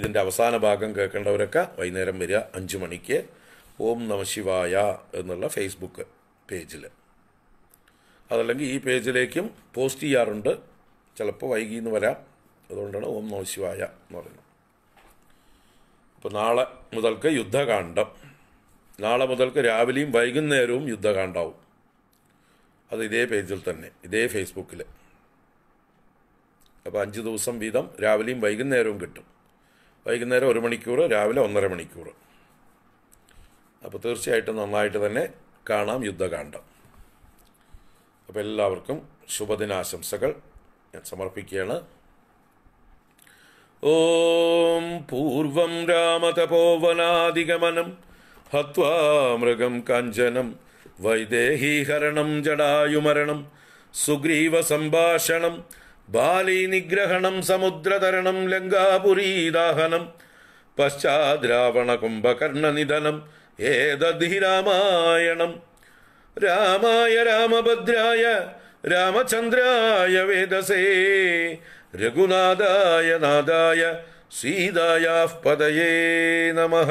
ഇതിൻ്റെ അവസാന ഭാഗം കേൾക്കേണ്ടവരൊക്കെ വൈകുന്നേരം വരിക അഞ്ച് മണിക്ക് ഓം നമശിവായ എന്നുള്ള ഫേസ്ബുക്ക് പേജിൽ അതല്ലെങ്കിൽ ഈ പേജിലേക്കും പോസ്റ്റ് ചെയ്യാറുണ്ട് ചിലപ്പോൾ വൈകിന്ന് വരാം അതുകൊണ്ടാണ് ഓം നമശിവായ എന്ന് പറയുന്നത് അപ്പോൾ നാളെ മുതൽക്ക് യുദ്ധകാന്ഡം നാളെ മുതൽക്ക് രാവിലെയും വൈകുന്നേരവും യുദ്ധകാണ്ടാവും അത് ഇതേ പേജിൽ തന്നെ ഇതേ ഫേസ്ബുക്കിൽ അപ്പോൾ അഞ്ച് ദിവസം വീതം രാവിലെയും വൈകുന്നേരവും കിട്ടും വൈകുന്നേരം ഒരു മണിക്കൂർ രാവിലെ ഒന്നര മണിക്കൂർ അപ്പോൾ തീർച്ചയായിട്ടും നന്നായിട്ട് തന്നെ കാണാം യുദ്ധകാണ്ടം അപ്പോൾ എല്ലാവർക്കും ശുഭദിനാശംസകൾ ഞാൻ സമർപ്പിക്കുകയാണ് ഓം പൂർവം രാമതപോവനാധിഗമനം ഹൃഗം മൃഗം കാഞ്ചനം വൈദേഹീഹരണം ജടായുമരണം സുഗ്രീവസംഭാഷണം ബാലീനിഗ്രഹണം സമുദ്രതരണം ലങ്കാപുരീദാഹനം പശ്ചാദ്രാവണ പശ്ചാദ്രാവണകുംഭകർണനിധനം ഏതധി രാമായണം രാമായ രാമഭദ്രായ രാമചന്ദ്രായ വേദസേ രഘുനാഥായ നാഥായ സീതായാ പതയേ നമഃ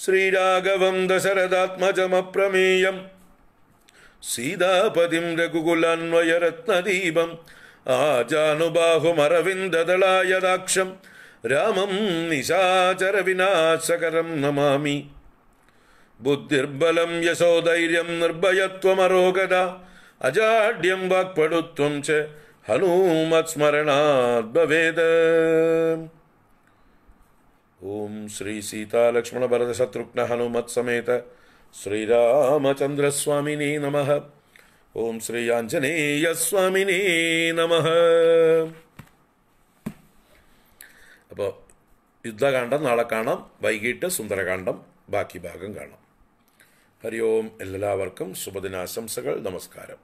श्रीराघवं दशरदात्मजमप्रमेयम् सीतापतिं रघुकुलान्वयरत्नदीपम् आजानुबाहुमरविन्ददलाय रामं निशाचरविनाशकरं नमामि बुद्धिर्बलं यशोधैर्यं निर्भयत्वमरोगदा अजाड्यं वाक्पडुत्वं च हनूमत्स्मरणाद्भवेद ഓം ശ്രീ സീതാലക്ഷ്മണഭരതശത്രുഘ്ന സമേത ശ്രീരാമചന്ദ്രസ്വാമിനേ നമ ഓം ശ്രീ ആഞ്ജനേയസ്വാമിനേ നമ അപ്പോൾ യുദ്ധകാന്ഡം നാളെ കാണാം വൈകിട്ട് സുന്ദരകാന്ഡം ബാക്കി ഭാഗം കാണാം ഹരി ഓം എല്ലാവർക്കും ശുഭദിനാശംസകൾ നമസ്കാരം